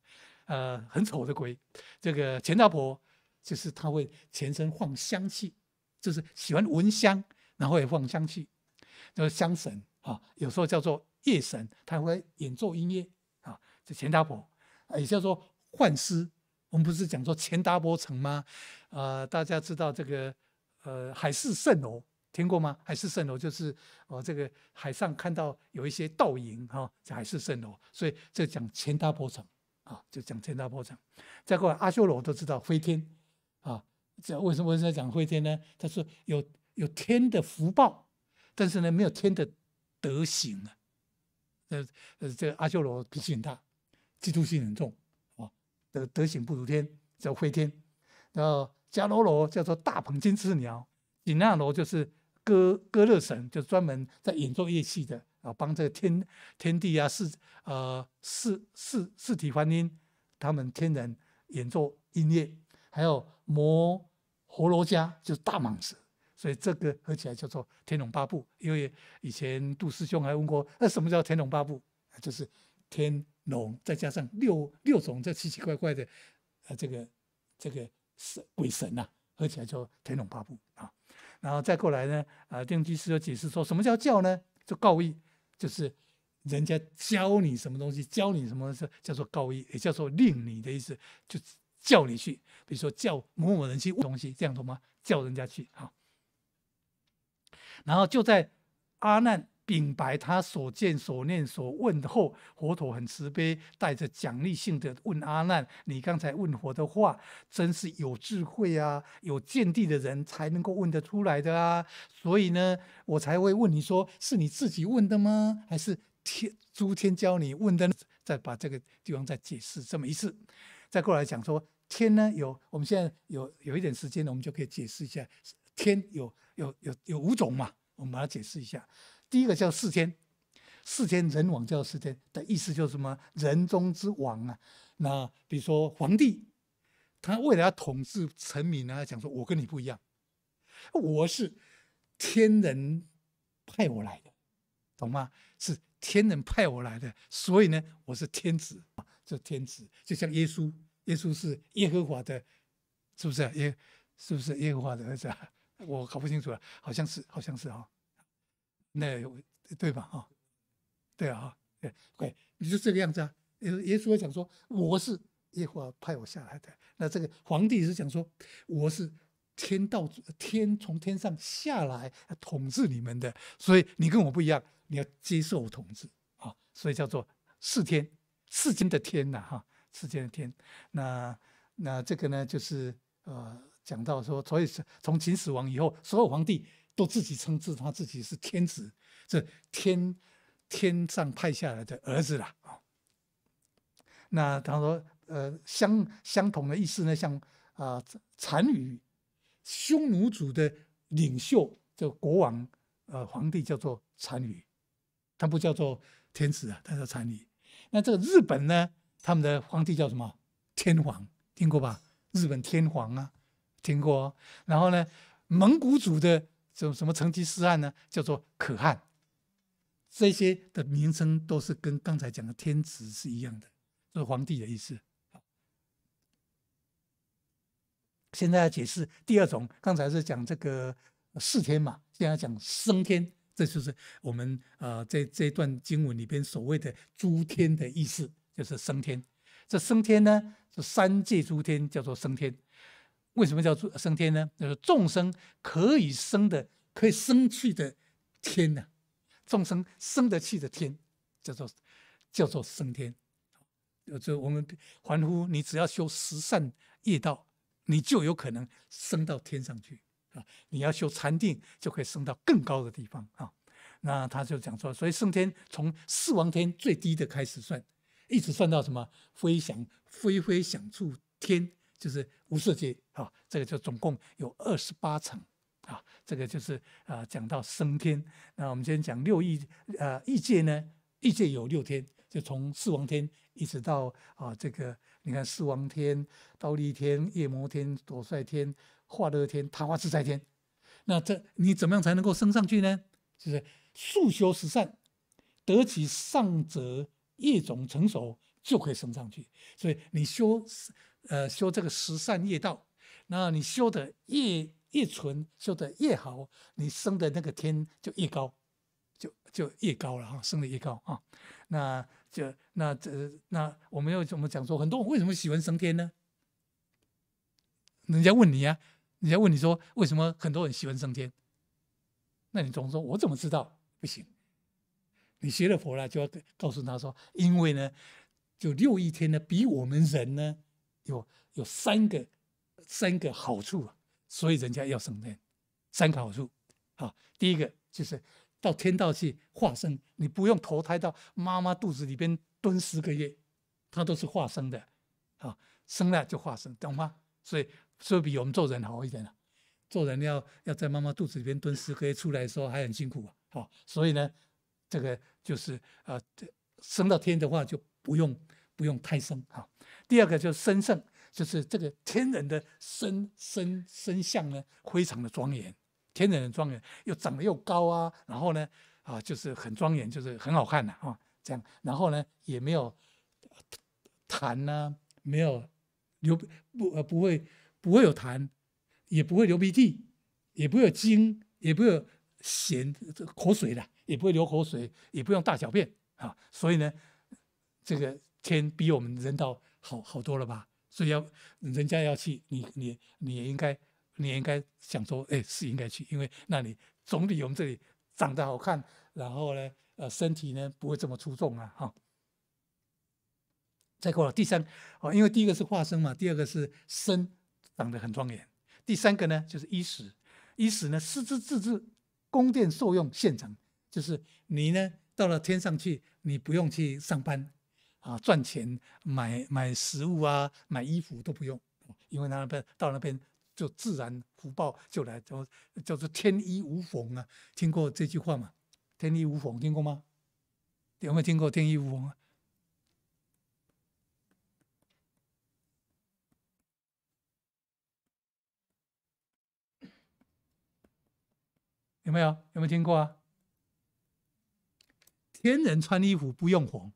呃，很丑的鬼。这个钱大伯就是他会全身放香气，就是喜欢闻香，然后也放香气，就是香神啊，有时候叫做夜神，他会演奏音乐。钱大伯，也叫做幻师。我们不是讲说钱达伯城吗？啊，大家知道这个呃海市蜃楼听过吗？海市蜃楼就是哦这个海上看到有一些倒影哈，叫海市蜃楼。所以这讲钱达伯城啊，就讲钱达伯城。再过来阿修罗都知道飞天啊，这为什么在讲飞天呢？他说有有天的福报，但是呢没有天的德行啊。呃呃，这个阿修罗脾气很大。嫉妒心很重啊，德德行不如天叫飞天，然后迦罗罗叫做大鹏金翅鸟，紧那罗就是歌歌乐神，就专门在演奏乐器的啊，帮这个天天地啊四呃四四四体梵音，他们天然演奏音乐，还有摩婆罗迦就是大蟒蛇，所以这个合起来叫做天龙八部。因为以前杜师兄还问过，那什么叫天龙八部？就是天。龙再加上六六种这奇奇怪怪的，呃，这个这个神鬼神呐，合起来叫天龙八部啊。然后再过来呢，啊，定居师又解释说，什么叫教呢？就告意，就是人家教你什么东西，教你什么是叫做告意，也叫做令你的意思，就叫你去，比如说叫某某人去问东西，这样懂吗？叫人家去啊。然后就在阿难。禀白他所见所念所问后，佛陀很慈悲，带着奖励性的问阿难：“你刚才问佛的话，真是有智慧啊，有见地的人才能够问得出来的啊。所以呢，我才会问你说，是你自己问的吗？还是天诸天教你问的？再把这个地方再解释这么一次，再过来讲说天呢有我们现在有有一点时间，我们就可以解释一下天有有有有五种嘛，我们把它解释一下。”第一个叫“世间”，“世间人王”叫“世间”的意思就是什么？人中之王啊！那比如说皇帝，他为了要统治臣民呢，讲说：“我跟你不一样，我是天人派我来的，懂吗？是天人派我来的，所以呢，我是天子，这天子。就像耶稣，耶稣是耶和华的，是不是？耶，是不是耶和华的儿子？我搞不清楚了，好像是，好像是哈。”那对吧？哈，对啊，对。你就这个样子啊。耶耶稣讲说，我是一会华派我下来的。那这个皇帝是讲说，我是天道天从天上下来统治你们的。所以你跟我不一样，你要接受统治啊。所以叫做四天，四天的天呐，哈，四天的天。那那这个呢，就是呃，讲到说，所以从秦始皇以后，所有皇帝。都自己称自他自己是天子，这天天上派下来的儿子了啊。那他说，呃，相相同的意思呢，像啊，单于，匈奴族的领袖叫国王，呃，皇帝叫做单于，他不叫做天子啊，他叫单于。那这个日本呢，他们的皇帝叫什么？天皇，听过吧？日本天皇啊，听过。然后呢，蒙古族的。什什么成吉思汗呢？叫做可汗，这些的名称都是跟刚才讲的天子是一样的，就是皇帝的意思。现在要解释第二种，刚才是讲这个四天嘛，现在讲升天，这就是我们呃这这段经文里边所谓的诸天的意思，就是升天。这升天呢，是三界诸天叫做升天。为什么叫做升天呢？就是众生可以生的、可以生去的天呢？众生生得去的天，叫做叫做升天。就我们凡呼，你只要修十善业道，你就有可能升到天上去啊！你要修禅定，就可以升到更高的地方啊！那他就讲说，所以升天从四王天最低的开始算，一直算到什么飞翔飞飞想处天，就是。五色界啊，这个就总共有二十八层，啊，这个就是啊讲到升天。那我们今天讲六亿，呃，一界呢，一界有六天，就从四王天一直到啊，这个你看四王天、倒立天、夜魔天、朵帅天、化乐天、昙花自在天。那这你怎么样才能够升上去呢？就是速修十善，得其上者业种成熟，就可以升上去。所以你修。呃，修这个十善业道，那你修的越越纯，修的越好，你升的那个天就越高，就就越高了哈，升的越高啊。那就那这那我们要怎么讲说？很多人为什么喜欢升天呢？人家问你呀，人家问你说为什么很多人喜欢升天？那你总说我怎么知道？不行，你学了佛了就要告诉他说，因为呢，就六一天呢比我们人呢。有有三个三个好处啊，所以人家要升天，三个好处啊。第一个就是到天道去化身，你不用投胎到妈妈肚子里边蹲十个月，它都是化身的啊，生了就化身，懂吗？所以所以比我们做人好一点了。做人要要在妈妈肚子里边蹲十个月出来的时候还很辛苦啊，好，所以呢，这个就是啊，这、升到天的话就不用。不用太生啊。第二个就是身圣，就是这个天人的身身身相呢，非常的庄严，天人的庄严，又长得又高啊，然后呢，啊，就是很庄严，就是很好看的啊，这样。然后呢，也没有痰啊，没有流不呃不会不会有痰，也不会流鼻涕，也不会有惊，也不会有咸这口水的，也不会流口水，也不用大小便啊。所以呢，这个。天比我们人道好好多了吧？所以要人家要去，你你你也应该，你也应该想说，哎，是应该去，因为那你总比我们这里长得好看，然后呢，呃，身体呢不会这么出众啊，哈。再过了第三，哦，因为第一个是化身嘛，第二个是身长得很庄严，第三个呢就是衣食。衣食呢，师肢自治，宫殿受用现成，就是你呢到了天上去，你不用去上班。啊，赚钱买买食物啊，买衣服都不用，因为那边到那边就自然福报就来，就叫做天衣无缝啊。听过这句话吗？天衣无缝，听过吗？有没有听过天衣无缝啊？有没有？有没有听过啊？天人穿衣服不用缝。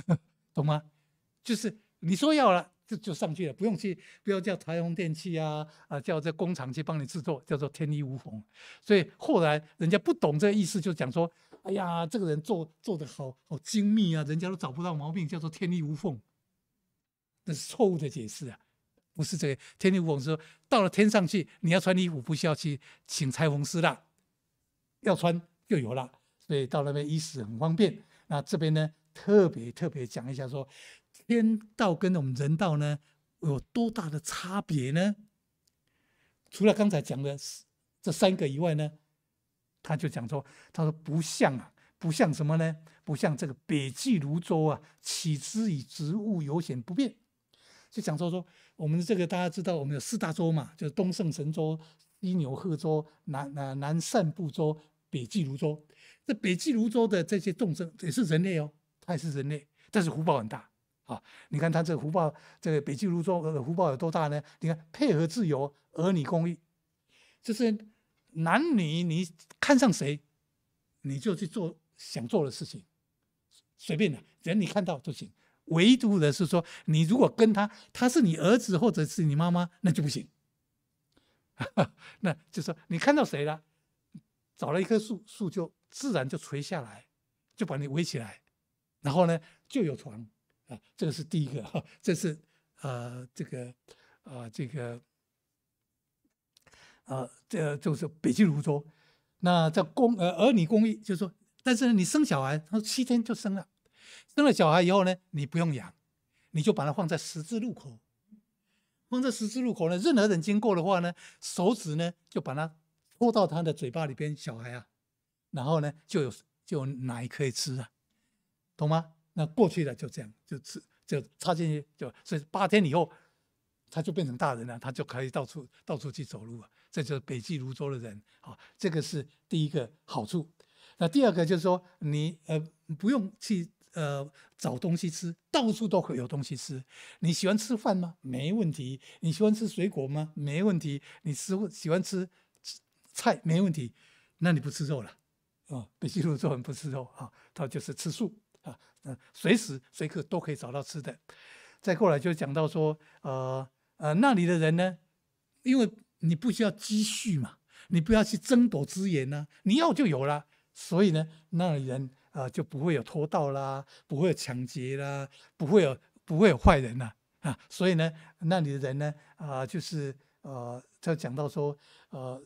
[LAUGHS] 懂吗？就是你说要了，就就上去了，不用去，不要叫台风电器啊啊，叫这工厂去帮你制作，叫做天衣无缝。所以后来人家不懂这意思，就讲说：“哎呀，这个人做做的好好精密啊，人家都找不到毛病，叫做天衣无缝。”那是错误的解释啊，不是这个天衣无缝是说到了天上去，你要穿衣服不需要去请裁缝师了，要穿就有了，所以到那边衣食很方便。那这边呢？特别特别讲一下，说天道跟我们人道呢有多大的差别呢？除了刚才讲的这三个以外呢，他就讲说，他说不像啊，不像什么呢？不像这个北济泸州啊，起之以植物有显不变？就讲说说我们这个大家知道，我们有四大洲嘛，就是东胜神州、西牛贺州、南啊南赡部洲、北济泸州。这北济泸州的这些众生也是人类哦。还是人类，但是福报很大啊！你看他这个福报，这个北极鹿座的福报有多大呢？你看配合自由儿女公益，就是男女，你看上谁，你就去做想做的事情，随便的，只要你看到就行。唯独的是说，你如果跟他，他是你儿子或者是你妈妈，那就不行。[LAUGHS] 那就说你看到谁了，找了一棵树，树就自然就垂下来，就把你围起来。然后呢，就有床，啊，这个是第一个，[LAUGHS] 哈、这是呃，这个，啊，这个，呃，这就是北京如州，那在公呃儿女公寓，就说，但是你生小孩，他说七天就生了，生了小孩以后呢，你不用养，你就把它放在十字路口，放在十字路口呢，任何人经过的话呢，手指呢就把它拖到他的嘴巴里边，小孩啊，然后呢就有就有奶可以吃啊。懂吗？那过去了就这样，就吃就插进去就，所以八天以后他就变成大人了，他就可以到处到处去走路了。这就是北极泸洲的人啊，这个是第一个好处。那第二个就是说，你呃不用去呃找东西吃，到处都会有东西吃。你喜欢吃饭吗？没问题。你喜欢吃水果吗？没问题。你吃喜欢吃菜没问题，那你不吃肉了啊？北极鹿州人不吃肉啊，他就是吃素。啊，嗯，随时随刻都可以找到吃的。再过来就讲到说，呃呃，那里的人呢，因为你不需要积蓄嘛，你不要去争夺资源呐，你要就有了。所以呢，那里人啊就不会有偷盗啦，不会有抢劫啦，不会有不会有坏人呐啊。所以呢，那里的人呢，啊，就是呃，他讲到说，呃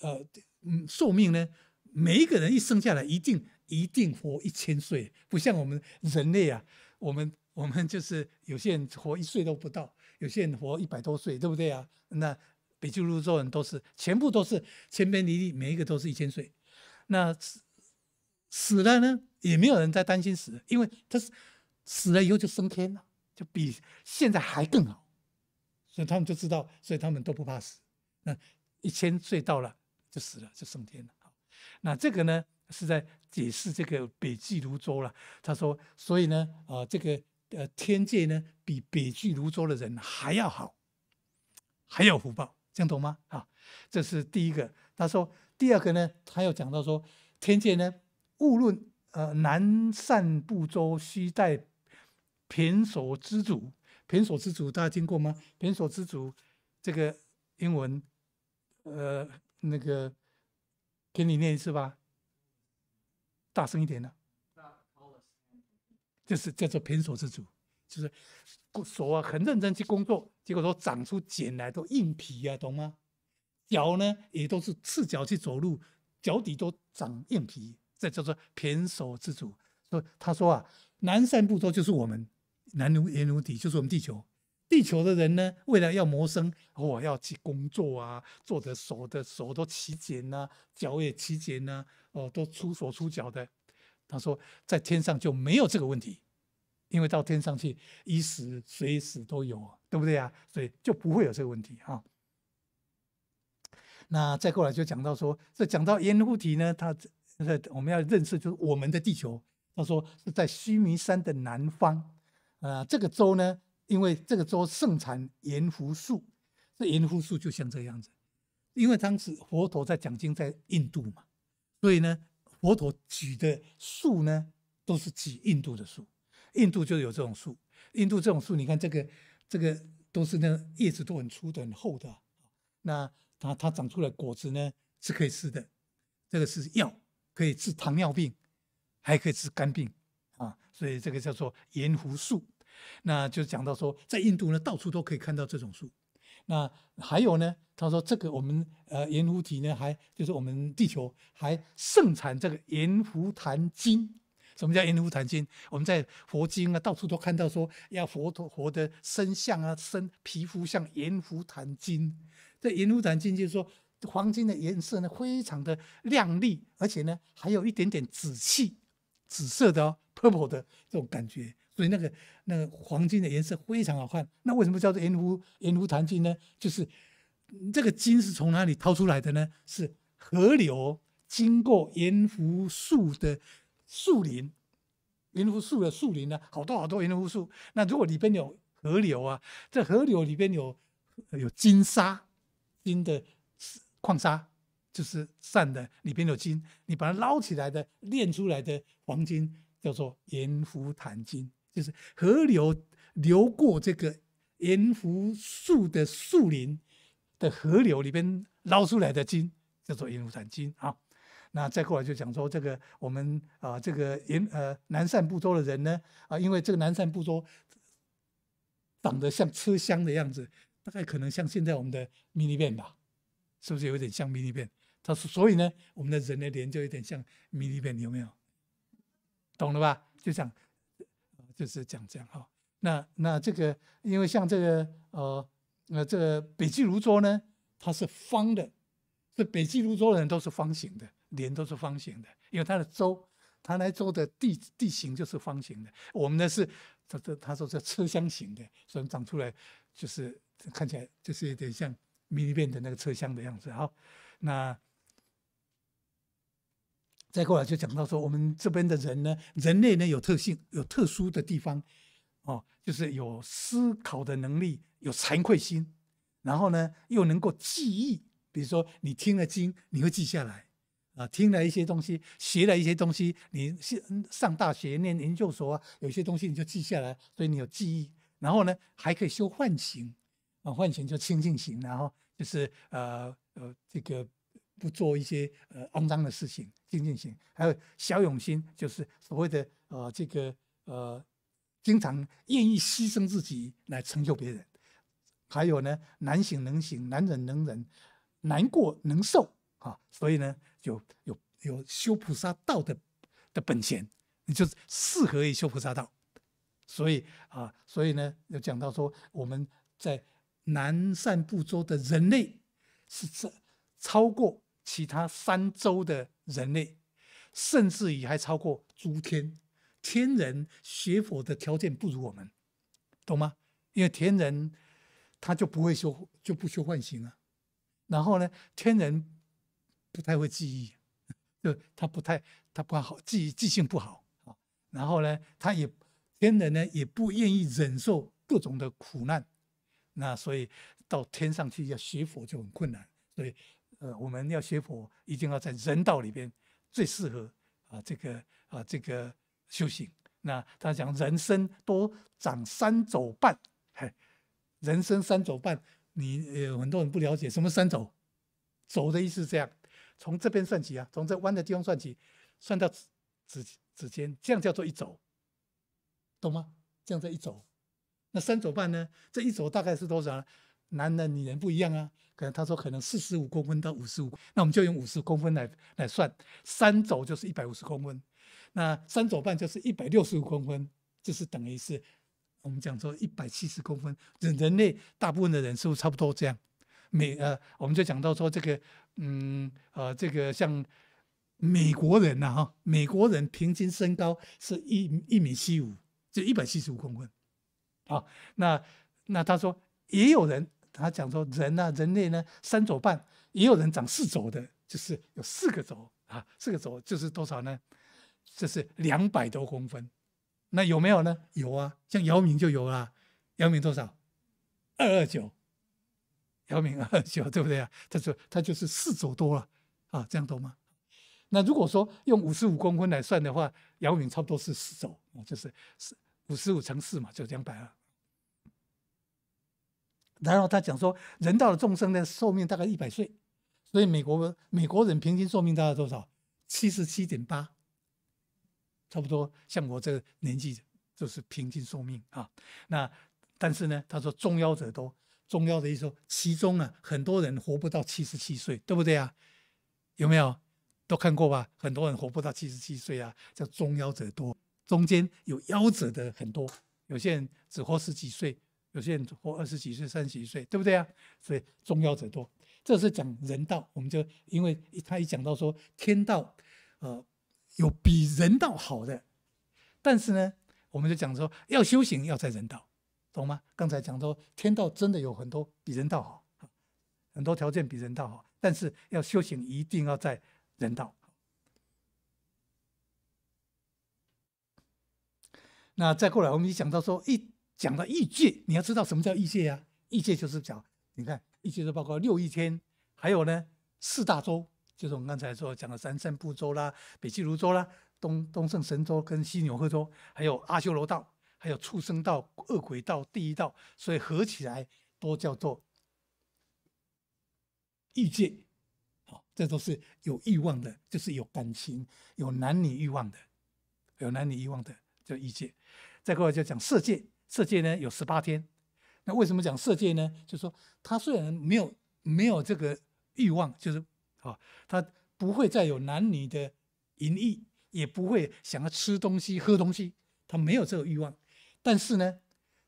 呃，嗯，寿命呢，每一个人一生下来一定。一定活一千岁，不像我们人类啊，我们我们就是有些人活一岁都不到，有些人活一百多岁，对不对啊？那北京卢洲人都是，全部都是千篇一律，每一个都是一千岁。那死死了呢，也没有人在担心死，因为他是死了以后就升天了，就比现在还更好，所以他们就知道，所以他们都不怕死。那一千岁到了就死了就升天了，好，那这个呢？是在解释这个北俱芦洲了。他说，所以呢，啊，这个呃天界呢，比北俱芦洲的人还要好，还要福报，这样懂吗？啊，这是第一个。他说，第二个呢，他又讲到说，天界呢，勿论呃南赡部洲，须待平所之主。平所之主，大家听过吗？平所之主，这个英文，呃，那个给你念一次吧。大声一点呢，就是叫做平手之主，就是手啊很认真去工作，结果都长出茧来，都硬皮啊，懂吗？脚呢也都是赤脚去走路，脚底都长硬皮，这叫做平手之主，说他说啊，南三部洲就是我们，南如耶奴底就是我们地球。地球的人呢，未了要谋生，我要去工作啊，做的手的手都起茧啊，脚也起茧啊，哦，都出手出脚的。他说，在天上就没有这个问题，因为到天上去，衣食随时都有，对不对啊？所以就不会有这个问题哈。那再过来就讲到说，这讲到阎浮体呢，他这我们要认识就是我们的地球。他说是在须弥山的南方，呃，这个州呢。因为这个州盛产盐湖树，这盐湖树就像这样子。因为当时佛陀在讲经在印度嘛，所以呢，佛陀举的树呢都是举印度的树。印度就有这种树，印度这种树，你看这个这个都是那叶子都很粗的、很厚的。那它它长出来果子呢是可以吃的，这个是药，可以治糖尿病，还可以治肝病啊。所以这个叫做盐湖树。那就讲到说，在印度呢，到处都可以看到这种树。那还有呢，他说这个我们呃，盐湖体呢，还就是我们地球还盛产这个盐湖檀金。什么叫盐湖檀金？我们在佛经啊，到处都看到说，要佛陀佛的身相啊，身皮肤像盐湖檀金。这盐湖檀金就是说，黄金的颜色呢，非常的亮丽，而且呢，还有一点点紫气，紫色的哦，purple 的这种感觉。所以那个那个黄金的颜色非常好看。那为什么叫做盐湖盐湖潭金呢？就是这个金是从哪里掏出来的呢？是河流经过盐湖树的树林，盐湖树的树林呢，好多好多盐湖树。那如果里边有河流啊，这河流里边有有金沙，金的矿砂，就是散的里边有金，你把它捞起来的，炼出来的黄金叫做盐湖潭金。就是河流流过这个银湖树的树林的河流里边捞出来的金，叫做银湖产金啊。那再过来就讲说，这个我们啊，这个银呃南赡部洲的人呢啊，因为这个南赡部洲长得像车厢的样子，大概可能像现在我们的 mini van 吧，是不是有点像 mini van？所以呢，我们的人的脸就有点像 mini van，有没有？懂了吧？就讲。就是讲这样哈，那那这个，因为像这个呃，那这个北极如桌呢，它是方的，这北极如桌人都是方形的，脸都是方形的，因为它的洲，它那洲的地地形就是方形的。我们呢是，它这它说是车厢型的，所以长出来就是看起来就是有点像迷你变的那个车厢的样子哈，那。再过来就讲到说，我们这边的人呢，人类呢有特性，有特殊的地方，哦，就是有思考的能力，有惭愧心，然后呢又能够记忆。比如说你听了经，你会记下来啊，听了一些东西，学了一些东西，你是上大学念研究所啊，有些东西你就记下来，所以你有记忆。然后呢还可以修幻形啊，幻形就清净形，然后就是呃呃这个。不做一些呃肮脏的事情，清进心；还有小勇心，就是所谓的呃这个呃，经常愿意牺牲自己来成就别人；还有呢，难行能行，难忍能忍，难过能受啊。所以呢，就有有修菩萨道的的本钱，你就适合于修菩萨道。所以啊，所以呢，又讲到说我们在南赡部洲的人类是这超过。其他三周的人类，甚至于还超过诸天天人学佛的条件不如我们，懂吗？因为天人他就不会修，就不修唤醒啊。然后呢，天人不太会记忆，就他不太他不好记，记性不好啊。然后呢，他也天人呢也不愿意忍受各种的苦难，那所以到天上去要学佛就很困难，所以。呃，我们要学佛，一定要在人道里边最适合啊，这个啊，这个修行。那他讲人生多长三走半，嘿，人生三走半，你很多人不了解什么三走，走的意思这样，从这边算起啊，从这弯的地方算起，算到指指指尖，这样叫做一走，懂吗？这样叫一走，那三走半呢？这一走大概是多少？男人女人不一样啊，可能他说可能四十五公分到五十五，那我们就用五十公分来来算，三轴就是一百五十公分，那三轴半就是一百六十五公分，就是等于是我们讲说一百七十公分，人人类大部分的人是不是差不多这样？美呃，我们就讲到说这个，嗯呃，这个像美国人呐哈，美国人平均身高是一一米七五，就一百七十五公分。好，那那他说也有人。他讲说，人啊，人类呢，三轴半，也有人长四轴的，就是有四个轴啊，四个轴就是多少呢？就是两百多公分。那有没有呢？有啊，像姚明就有啊。姚明多少？二二九。姚明二二九，对不对啊？他说他就是四轴多了啊，这样懂吗？那如果说用五十五公分来算的话，姚明差不多是四轴，就是四五十五乘四嘛，就两百二。然后他讲说，人道的众生呢，寿命大概一百岁，所以美国美国人平均寿命大概多少？七十七点八，差不多像我这个年纪就是平均寿命啊。那但是呢，他说中夭者多，中夭的意思说，其中啊很多人活不到七十七岁，对不对啊？有没有？都看过吧？很多人活不到七十七岁啊，叫中夭者多，中间有夭折的很多，有些人只活十几岁。有些人活二十几岁、三十几岁，对不对啊？所以重要者多，这是讲人道。我们就因为他一讲到说天道，呃，有比人道好的，但是呢，我们就讲说要修行要在人道，懂吗？刚才讲到天道真的有很多比人道好，很多条件比人道好，但是要修行一定要在人道。那再过来，我们一讲到说，一。讲到异界，你要知道什么叫异界啊？异界就是讲，你看，异界就包括六欲天，还有呢四大洲，就是我们刚才说讲的三胜部洲啦、北俱卢洲啦、东东胜神州跟西牛贺洲，还有阿修罗道、还有畜生道、恶鬼道、地狱道，所以合起来都叫做异界。好，这都是有欲望的，就是有感情、有男女欲望的，有男女欲望的叫异界。再过来就讲色界。色界呢有十八天，那为什么讲色界呢？就说他虽然没有没有这个欲望，就是啊，他不会再有男女的淫欲，也不会想要吃东西、喝东西，他没有这个欲望。但是呢，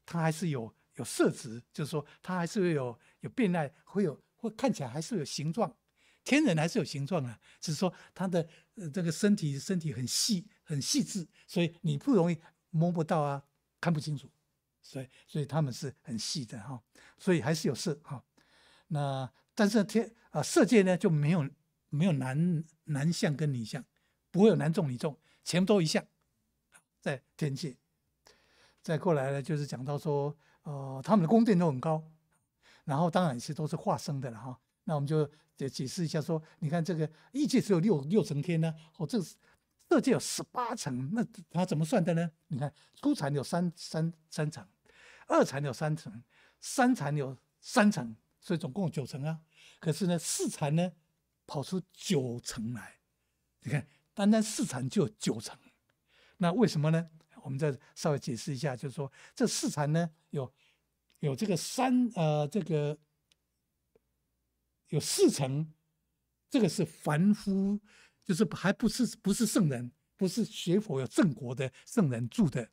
他还是有有色质，就是说他还是有有变态，会有会看起来还是有形状，天人还是有形状啊，只是说他的这个身体身体很细很细致，所以你不容易摸不到啊，看不清楚。所以，所以他们是很细的哈，所以还是有色哈。那但是天啊，色界呢就没有没有男男相跟女相，不会有男众女众，全部都一相，在天界。再过来呢，就是讲到说，哦，他们的宫殿都很高，然后当然是都是化生的了哈。那我们就解解释一下说，你看这个一界只有六六层天呢，哦，这是。设计有十八层，那他怎么算的呢？你看初产有三三三层，二产有三层，三产有三层，所以总共九层啊。可是呢，四产呢跑出九层来，你看单单四产就有九层，那为什么呢？我们再稍微解释一下，就是说这四产呢有有这个三呃这个有四层，这个是凡夫。就是还不是不是圣人，不是学佛有正果的圣人住的，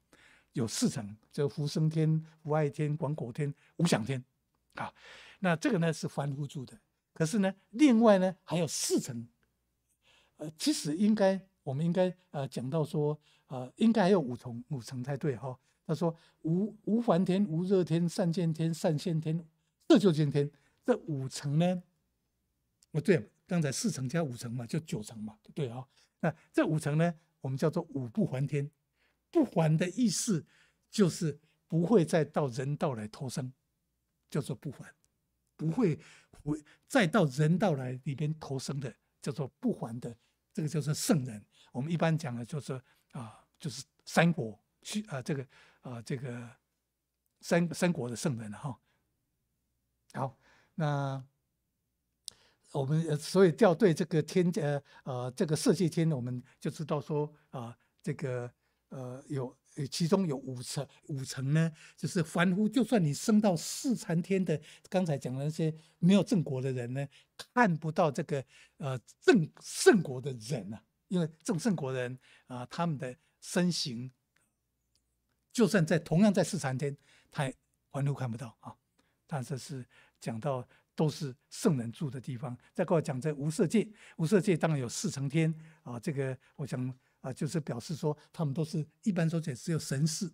有四层，叫福生天、福爱天、广果天、无想天，啊，那这个呢是凡夫住的。可是呢，另外呢还有四层，呃，其实应该我们应该呃讲到说，呃，应该还有五层五层才对哈。他说无无烦天、无热天、善见天、善现天、色就见天，这五层呢，哦对。刚才四层加五层嘛，就九层嘛，对啊？那这五层呢，我们叫做五不还天。不还的意思就是不会再到人道来投生，叫做不还，不会回再到人道来里边投生的，叫做不还的，这个叫做圣人。我们一般讲的，就是啊，就是三国去啊，这个啊，这个三三国的圣人哈。好，那。我们所以要对这个天，呃呃，这个色界天，我们就知道说啊，这个呃有，其中有五成五成呢，就是凡夫，就算你升到四禅天的，刚才讲的那些没有正果的人呢，看不到这个呃正圣果的人啊，因为正圣果人啊，他们的身形，就算在同样在四禅天，他也完全看不到啊。但这是讲到。都是圣人住的地方。再跟我讲这无色界，无色界当然有四层天啊。这个我想啊，就是表示说，他们都是一般说起来只有神似，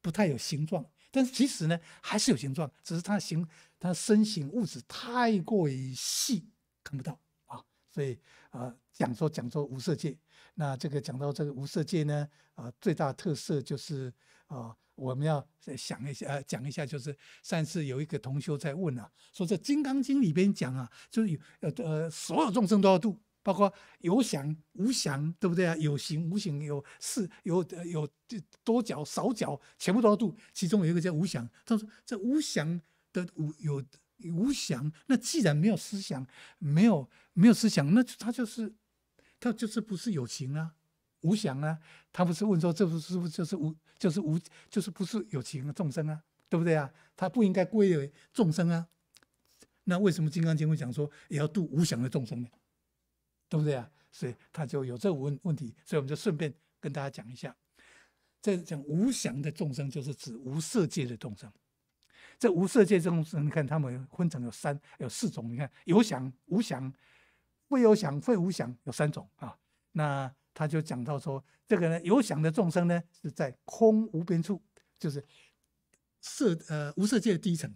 不太有形状。但是其实呢，还是有形状，只是它形它身形物质太过于细，看不到啊。所以啊，讲说讲说无色界，那这个讲到这个无色界呢，啊，最大特色就是啊。我们要想一下，呃，讲一下，就是上次有一个同修在问啊，说这《金刚经》里边讲啊，就是呃呃，所有众生都要度，包括有想、无想，对不对啊？有形、无形、有事、有有多角、少角，全部都要度。其中有一个叫无想，他说这无想的无有无想，那既然没有思想，没有没有思想，那他就是他就是不是有形啊，无想啊？他不是问说这不是不是就是无？就是无，就是不是有情的众生啊，对不对啊？他不应该归为众生啊。那为什么《金刚经》会讲说也要度无想的众生呢？对不对啊？所以他就有这问问题，所以我们就顺便跟大家讲一下。这讲无想的众生，就是指无色界的众生。这无色界众生，你看他们分成有三、有四种。你看有想、无想、未有想、会无想，有三种啊。那他就讲到说，这个呢，有想的众生呢是在空无边处，就是色呃无色界的第一层；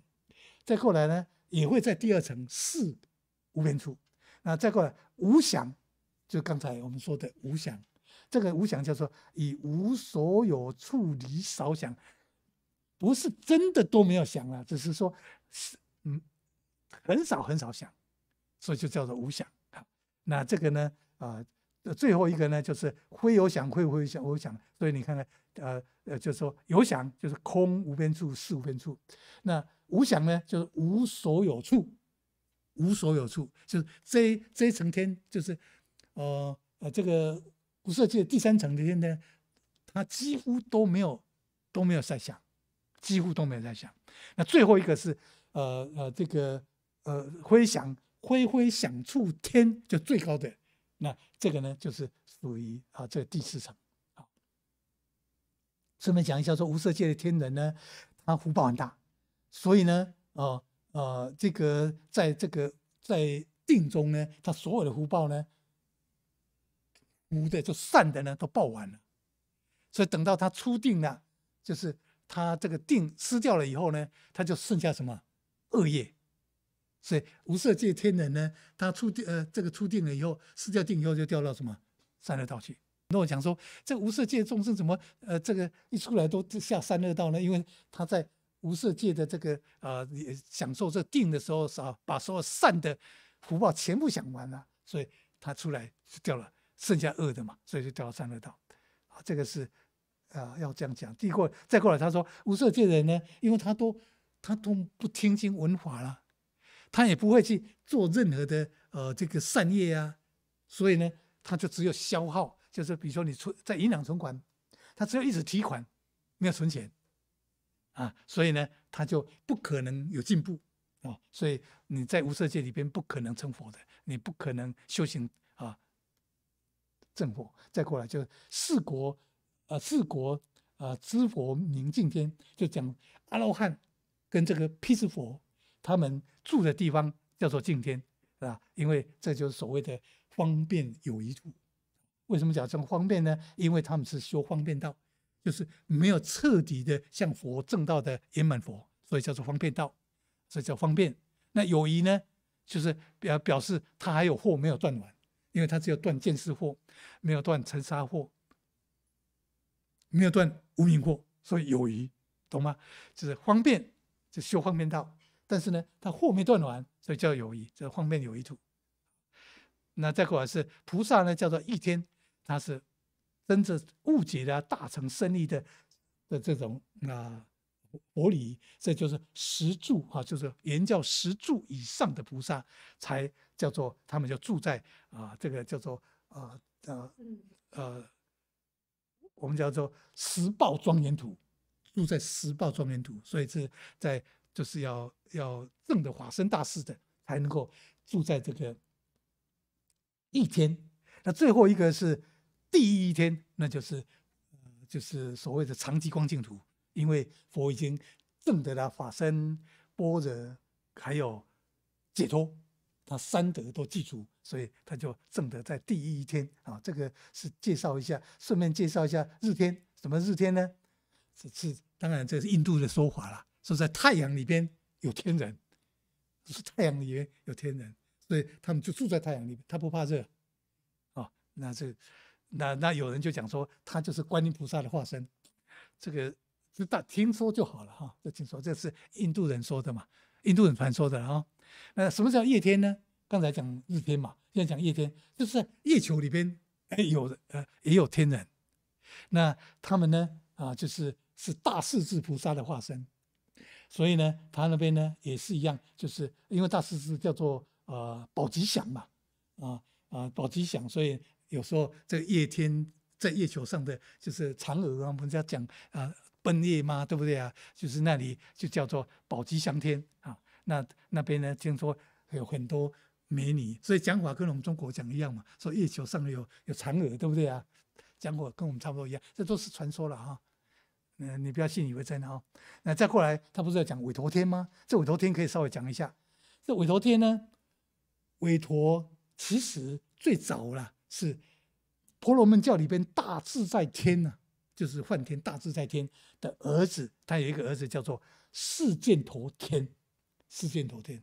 再过来呢，也会在第二层是无边处；那再过来无想，就刚才我们说的无想。这个无想叫做以无所有处离少想，不是真的都没有想了，只是说是嗯很少很少想，所以就叫做无想啊。那这个呢，啊。最后一个呢，就是非有想，会会想，我想，所以你看看，呃呃，就是说有想，就是空无边处，四无边处；那无想呢，就是无所有处，无所有处，就是这这一层天，就是呃呃，这个不色界第三层的天呢，它几乎都没有都没有在想，几乎都没有在想。那最后一个是，呃呃，这个呃，非想灰灰想处天，就最高的。那这个呢，就是属于啊，这个第四场。好，顺便讲一下，说无色界的天人呢，他福报很大，所以呢，啊呃，这个在这个在定中呢，他所有的福报呢，无的就善的呢都报完了，所以等到他出定了，就是他这个定失掉了以后呢，他就剩下什么恶业。所以无色界天人呢，他出定呃，这个出定了以后失掉定以后就掉到什么三恶道去。那我讲说，这无色界众生怎么呃，这个一出来都下三恶道呢？因为他在无色界的这个啊，享受这定的时候，是啊，把所有善的福报全部享完了，所以他出来就掉了，剩下恶的嘛，所以就掉到三恶道。啊，这个是啊，要这样讲。第过再过来他说，无色界人呢，因为他都他都不听经闻法了。他也不会去做任何的呃这个善业啊，所以呢，他就只有消耗，就是比如说你存在银行存款，他只要一直提款，没有存钱啊，所以呢，他就不可能有进步啊，所以你在无色界里边不可能成佛的，你不可能修行啊正果，再过来就是四国呃四国呃知佛明镜天就讲阿罗汉跟这个毗湿佛。他们住的地方叫做净天，是吧？因为这就是所谓的方便有余。为什么讲这么方便呢？因为他们是修方便道，就是没有彻底的向佛正道的圆满佛，所以叫做方便道。这叫方便。那有余呢？就是表表示他还有货没有断完，因为他只有断见识货，没有断尘沙货，没有断无名货，所以有余，懂吗？就是方便，就修方便道。但是呢，他货没断完，所以叫友谊，这方便友谊土。那再过来是菩萨呢，叫做一天，他是真正误解了大乘圣意的的这种啊佛理，这就是十住啊，就是言叫十住以上的菩萨才叫做他们就住在啊这个叫做啊啊呃，我们叫做十报庄严土，住在十报庄严土，所以是在。就是要要证的法身大士的才能够住在这个一天。那最后一个是第一天，那就是就是所谓的长吉光净土，因为佛已经证得了法身、般若还有解脱，他三德都具足，所以他就证得在第一天啊。这个是介绍一下，顺便介绍一下日天，什么日天呢？是当然这是印度的说法啦。住在太阳里边有天人，是太阳里边有天人，所以他们就住在太阳里边，他不怕热，啊，那这那那有人就讲说，他就是观音菩萨的化身，这个就大听说就好了哈，就听说这是印度人说的嘛，印度人传说的哈，呃，什么叫夜天呢？刚才讲日天嘛，现在讲夜天，就是月球里边哎有呃也有天人，那他们呢啊就是是大势至菩萨的化身。所以呢，他那边呢也是一样，就是因为大师是叫做呃保吉祥嘛，啊啊保吉祥，所以有时候这个夜天在月球上的就是嫦娥啊，我们家讲啊奔月嘛，对不对啊？就是那里就叫做保吉祥天啊。那那边呢听说有很多美女，所以讲法跟我们中国讲一样嘛。说月球上有有嫦娥，对不对啊？讲法跟我们差不多一样，这都是传说了哈。嗯，你不要信以为真哈。那再过来，他不是在讲韦陀天吗？这韦陀天可以稍微讲一下。这韦陀天呢，韦陀其实最早啦是婆罗门教里边大自在天呐，就是梵天大自在天的儿子。他有一个儿子叫做四剑头天，四剑头天。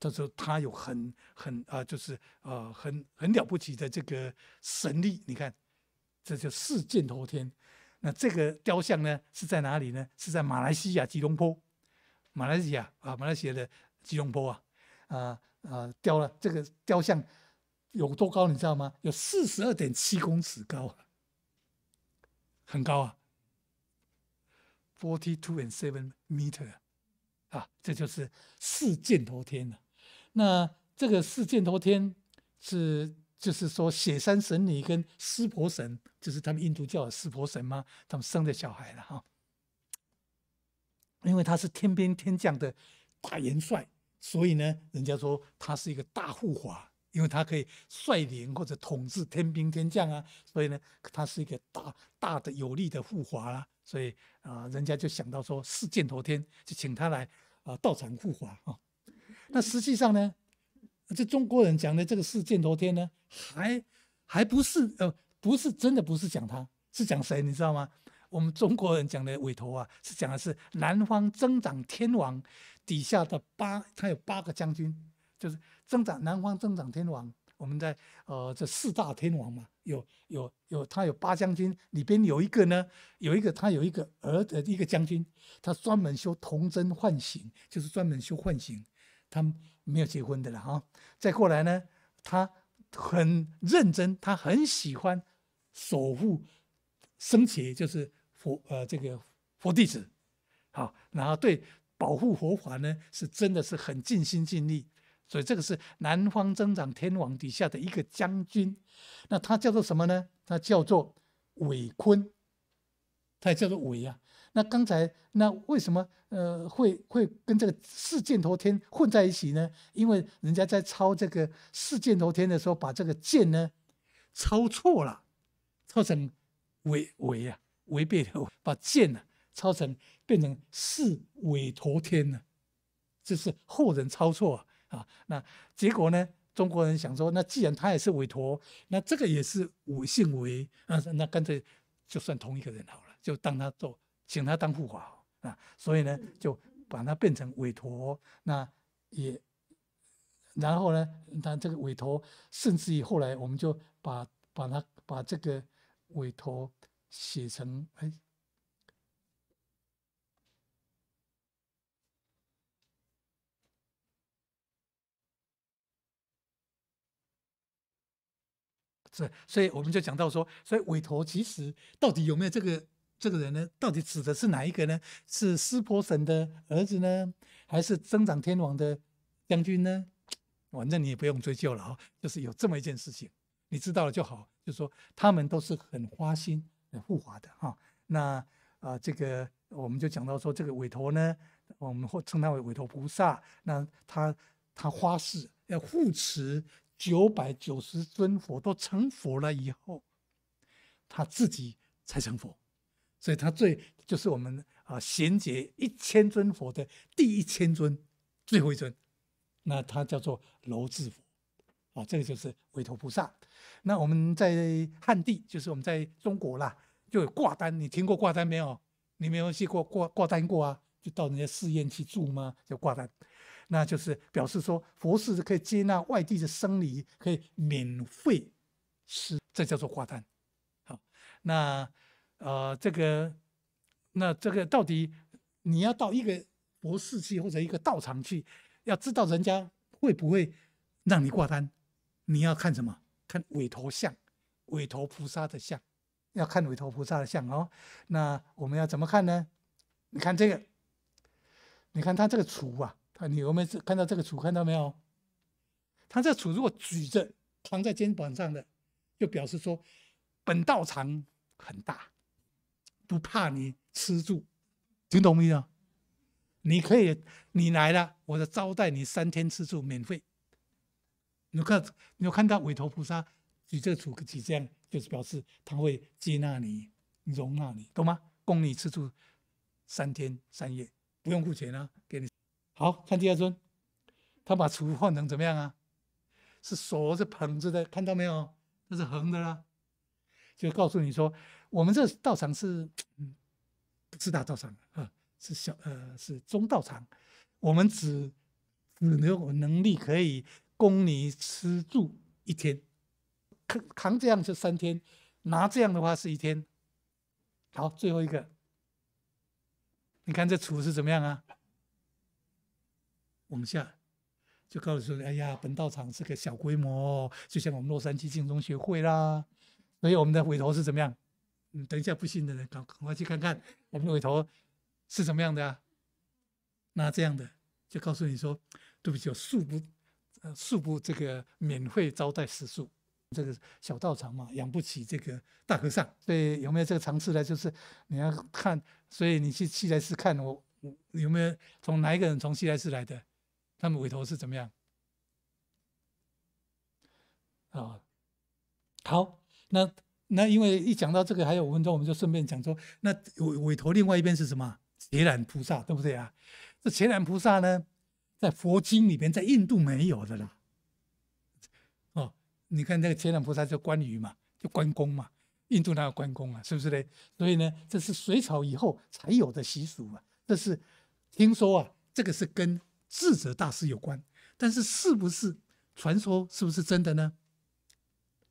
他说他有很很啊，就是啊，很很了不起的这个神力。你看，这叫四剑头天。那这个雕像呢是在哪里呢？是在马来西亚吉隆坡，马来西亚啊，马来西亚的吉隆坡啊，啊啊雕了这个雕像有多高，你知道吗？有四十二点七公尺高，很高啊，forty two and seven meter 啊，这就是四箭头天了。那这个四箭头天是。就是说，雪山神女跟湿婆神，就是他们印度教的湿婆神嘛，他们生的小孩了哈。因为他是天兵天将的大元帅，所以呢，人家说他是一个大护法，因为他可以率领或者统治天兵天将啊，所以呢，他是一个大大的有力的护法啊。所以啊，人家就想到说，四箭头天就请他来啊，到场护法啊。那实际上呢？这中国人讲的这个事箭头天呢，还还不是呃，不是真的，不是讲他，是讲谁？你知道吗？我们中国人讲的尾头啊，是讲的是南方增长天王底下的八，他有八个将军，就是增长南方增长天王。我们在呃这四大天王嘛，有有有，他有八将军，里边有一个呢，有一个他有一个儿的一个将军，他专门修童真唤醒，就是专门修唤醒，他。们。没有结婚的了哈，再过来呢，他很认真，他很喜欢守护僧节，就是佛呃这个佛弟子，好，然后对保护佛法呢是真的是很尽心尽力，所以这个是南方增长天王底下的一个将军，那他叫做什么呢？他叫做韦坤，他也叫做韦呀。那刚才那为什么呃会会跟这个四箭头天混在一起呢？因为人家在抄这个四箭头天的时候，把这个箭呢抄错了，抄成违违啊，违背的把箭呢抄成变成四委托天呢。这是后人抄错啊。那结果呢，中国人想说，那既然他也是韦陀，那这个也是五姓韦啊，那干脆就算同一个人好了，就当他做。请他当护法啊，所以呢，就把它变成委托。那也，然后呢，他这个委托，甚至于后来，我们就把把他把这个委托写成哎，这，所以我们就讲到说，所以委托其实到底有没有这个？这个人呢，到底指的是哪一个呢？是湿婆神的儿子呢，还是增长天王的将军呢？反正你也不用追究了哦，就是有这么一件事情，你知道了就好。就是说，他们都是很花心、很护法的哈，那啊，这个我们就讲到说，这个韦陀呢，我们会称他为韦陀菩萨。那他他发誓要护持九百九十尊佛都成佛了以后，他自己才成佛。所以，他最就是我们啊，衔接一千尊佛的第一千尊、最后一尊，那他叫做楼智佛啊，这个就是韦陀菩萨。那我们在汉地，就是我们在中国啦，就有挂单。你听过挂单没有？你没有去过挂挂单过啊？就到人家寺院去住吗？就挂单，那就是表示说佛寺可以接纳外地的僧侣，可以免费吃，这叫做挂单。好，那。呃，这个，那这个到底你要到一个博士去或者一个道场去，要知道人家会不会让你挂单，你要看什么？看韦陀像，韦陀菩萨的像，要看韦陀菩萨的像哦。那我们要怎么看呢？你看这个，你看他这个杵啊，他你有没有看到这个杵？看到没有？他这杵如果举着、扛在肩膀上的，就表示说本道场很大。不怕你吃住，听懂没有？你可以，你来了，我招待你三天吃住免费。你看，你看到韦陀菩萨举这个举这样，就是表示他会接纳你、容纳你，懂吗？供你吃住三天三夜，不用付钱啊，给你。好看第二尊，他把厨换成怎么样啊？是锁是捧着的，看到没有？那是横的啦，就告诉你说。我们这道场是嗯，不是大道场啊，是小呃是中道场，我们只只有能力可以供你吃住一天，扛扛这样就三天，拿这样的话是一天。好，最后一个，你看这厨是怎么样啊？往下就告诉说，哎呀，本道场是个小规模，就像我们洛杉矶晋中学会啦，所以我们的回头是怎么样？等一下，不信的人赶赶快去看看，我们的委托是怎么样的呀？那这样的就告诉你说，对不起，我恕不，呃，恕不这个免费招待食宿，这个小道场嘛，养不起这个大和尚，所以有没有这个常识呢？就是你要看，所以你去西来寺看我有没有从哪一个人从西来寺来的，他们委托是怎么样？哦，好，那。那因为一讲到这个，还有五分钟，我们就顺便讲说，那委委托另外一边是什么？铁染菩萨对不对啊？这铁染菩萨呢，在佛经里边，在印度没有的啦。哦，你看那个铁染菩萨叫关羽嘛，就关公嘛，印度哪有关公啊？是不是嘞？所以呢，这是隋朝以后才有的习俗嘛。这是听说啊，这个是跟智者大师有关，但是是不是传说？是不是真的呢？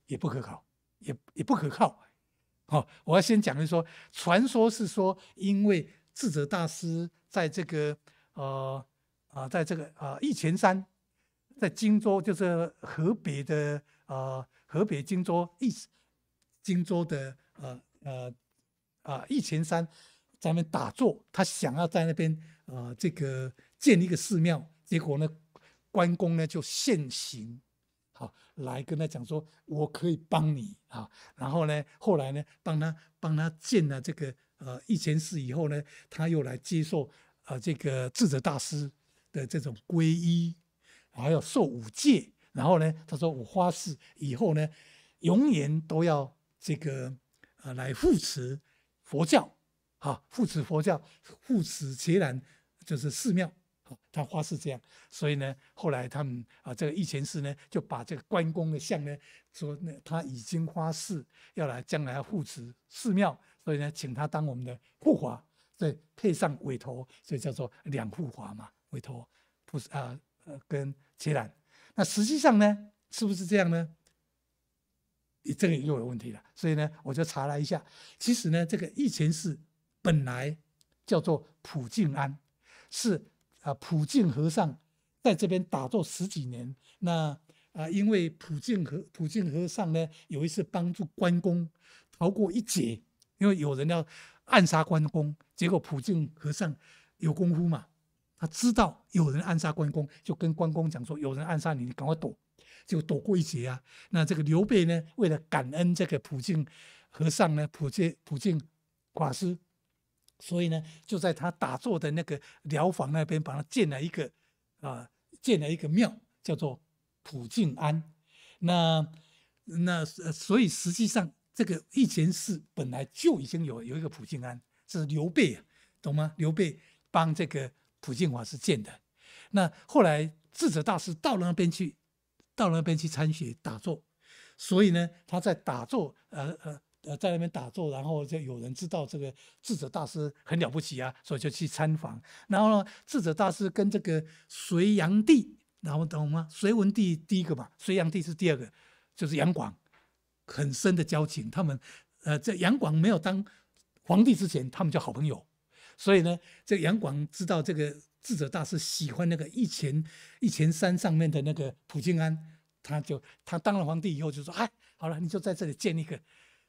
也不可考。也也不可靠，哦，我要先讲一说，传说是说，因为智者大师在这个呃啊，在这个啊玉泉山，在荆州，就是河北的啊河北荆州义荆州的呃呃啊玉泉山，咱们打坐，他想要在那边啊这个建一个寺庙，结果呢，关公呢就现形。好，来跟他讲说，我可以帮你啊。然后呢，后来呢，帮他帮他建了这个呃一禅寺以后呢，他又来接受呃这个智者大师的这种皈依，还要受五戒。然后呢，他说我发誓以后呢，永远都要这个呃来扶持佛教，哈，扶持佛教，扶持伽蓝就是寺庙。他花是这样，所以呢，后来他们啊，这个义泉寺呢，就把这个关公的像呢，说呢，他已经发誓要来将来护持寺庙，所以呢，请他当我们的护法，所以配上韦陀，所以叫做两护法嘛，韦陀菩是啊呃跟伽蓝。那实际上呢，是不是这样呢？你这个又有问题了。所以呢，我就查了一下，其实呢，这个义泉寺本来叫做普净庵，是。啊，普净和尚在这边打坐十几年。那啊，因为普净和普净和尚呢，有一次帮助关公逃过一劫，因为有人要暗杀关公，结果普净和尚有功夫嘛，他知道有人暗杀关公，就跟关公讲说有人暗杀你，你赶快躲，就躲过一劫啊。那这个刘备呢，为了感恩这个普净和尚呢，普净普净法师。所以呢，就在他打坐的那个疗房那边，把他建了一个，啊，建了一个庙，叫做普净庵。那那所以实际上，这个玉泉寺本来就已经有有一个普净庵，是刘备啊，懂吗？刘备帮这个普净华是建的。那后来智者大师到了那边去，到了那边去参学打坐，所以呢，他在打坐，呃呃。呃，在那边打坐，然后就有人知道这个智者大师很了不起啊，所以就去参访。然后呢，智者大师跟这个隋炀帝，然后懂吗？隋文帝第一个嘛，隋炀帝是第二个，就是杨广，很深的交情。他们呃，在杨广没有当皇帝之前，他们就好朋友。所以呢，这杨广知道这个智者大师喜欢那个一前一前山上面的那个普净庵，他就他当了皇帝以后就说：“哎，好了，你就在这里建一个。”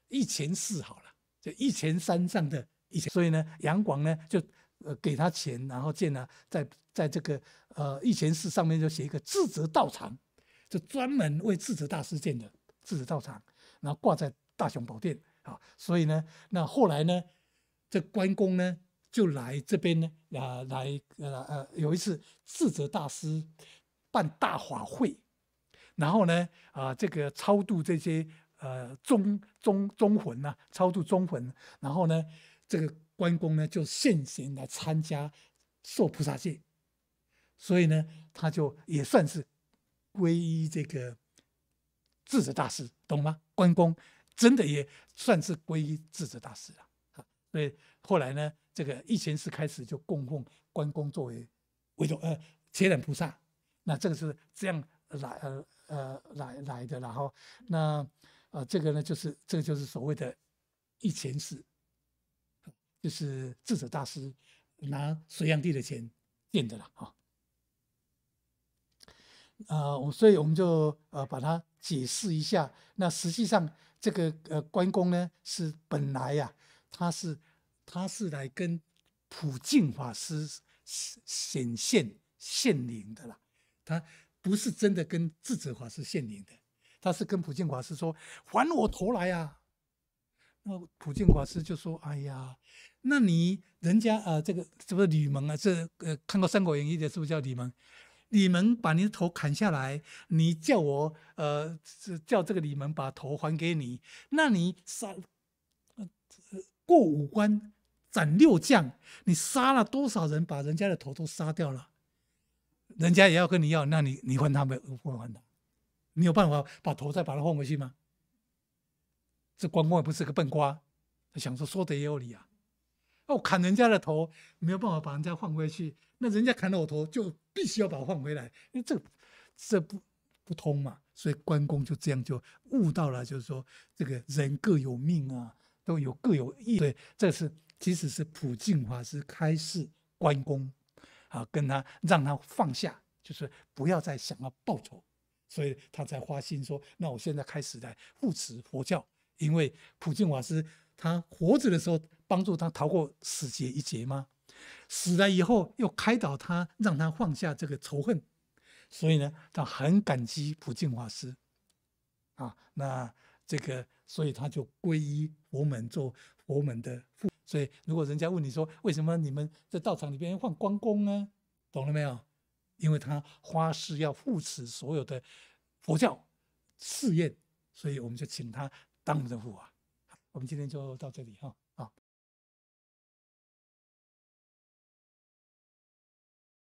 一钱寺好了，就一钱山上的，一钱，所以呢，杨广呢就呃给他钱，然后建了在在这个呃一钱寺上面就写一个智者道场，就专门为智者大师建的智者道场，然后挂在大雄宝殿啊。所以呢，那后来呢，这关公呢就来这边呢啊来呃呃有一次智者大师办大法会，然后呢啊这个超度这些。呃，中中中魂呐，超度中魂，然后呢，这个关公呢就现行来参加受菩萨戒，所以呢，他就也算是皈依这个智者大师，懂吗？关公真的也算是皈依智者大师了啊。所以后来呢，这个以前是开始就供奉关公作为为主呃，接胆菩萨，那这个是这样来呃呃来来的，然后那。啊，这个呢，就是这个就是所谓的“一钱寺”，就是智者大师拿隋炀帝的钱垫的了。哈，啊，所以我们就呃把它解释一下。那实际上，这个呃关公呢，是本来呀，他是他是来跟普净法师显现现灵的啦，他不是真的跟智者法师现灵的。他是跟普净法师说：“还我头来呀！”那普净法师就说：“哎呀，那你人家呃，这个是不是吕蒙啊？这呃，看过《三国演义》的，是不是叫吕蒙？吕蒙把你的头砍下来，你叫我呃，叫这个吕蒙把头还给你。那你杀过五关斩六将，你杀了多少人？把人家的头都杀掉了，人家也要跟你要，那你你还他们？不还他？”你有办法把头再把它换回去吗？这关公也不是个笨瓜，他想说说的也有理啊。哦，砍人家的头，没有办法把人家换回去，那人家砍了我头，就必须要把我换回来，因为这这不不通嘛。所以关公就这样就悟到了，就是说这个人各有命啊，都有各有意。对，这是即使是普净法师开示关公啊，跟他让他放下，就是不要再想要报仇。所以他才花心说：“那我现在开始来护持佛教，因为普净法师他活着的时候帮助他逃过死劫一劫吗？死了以后又开导他，让他放下这个仇恨，所以呢，他很感激普净法师啊。那这个，所以他就皈依佛门，做佛门的。所以如果人家问你说为什么你们在道场里边换关公呢？懂了没有？”因为他发誓要护持所有的佛教寺院，所以我们就请他当的护法。我们今天就到这里哈。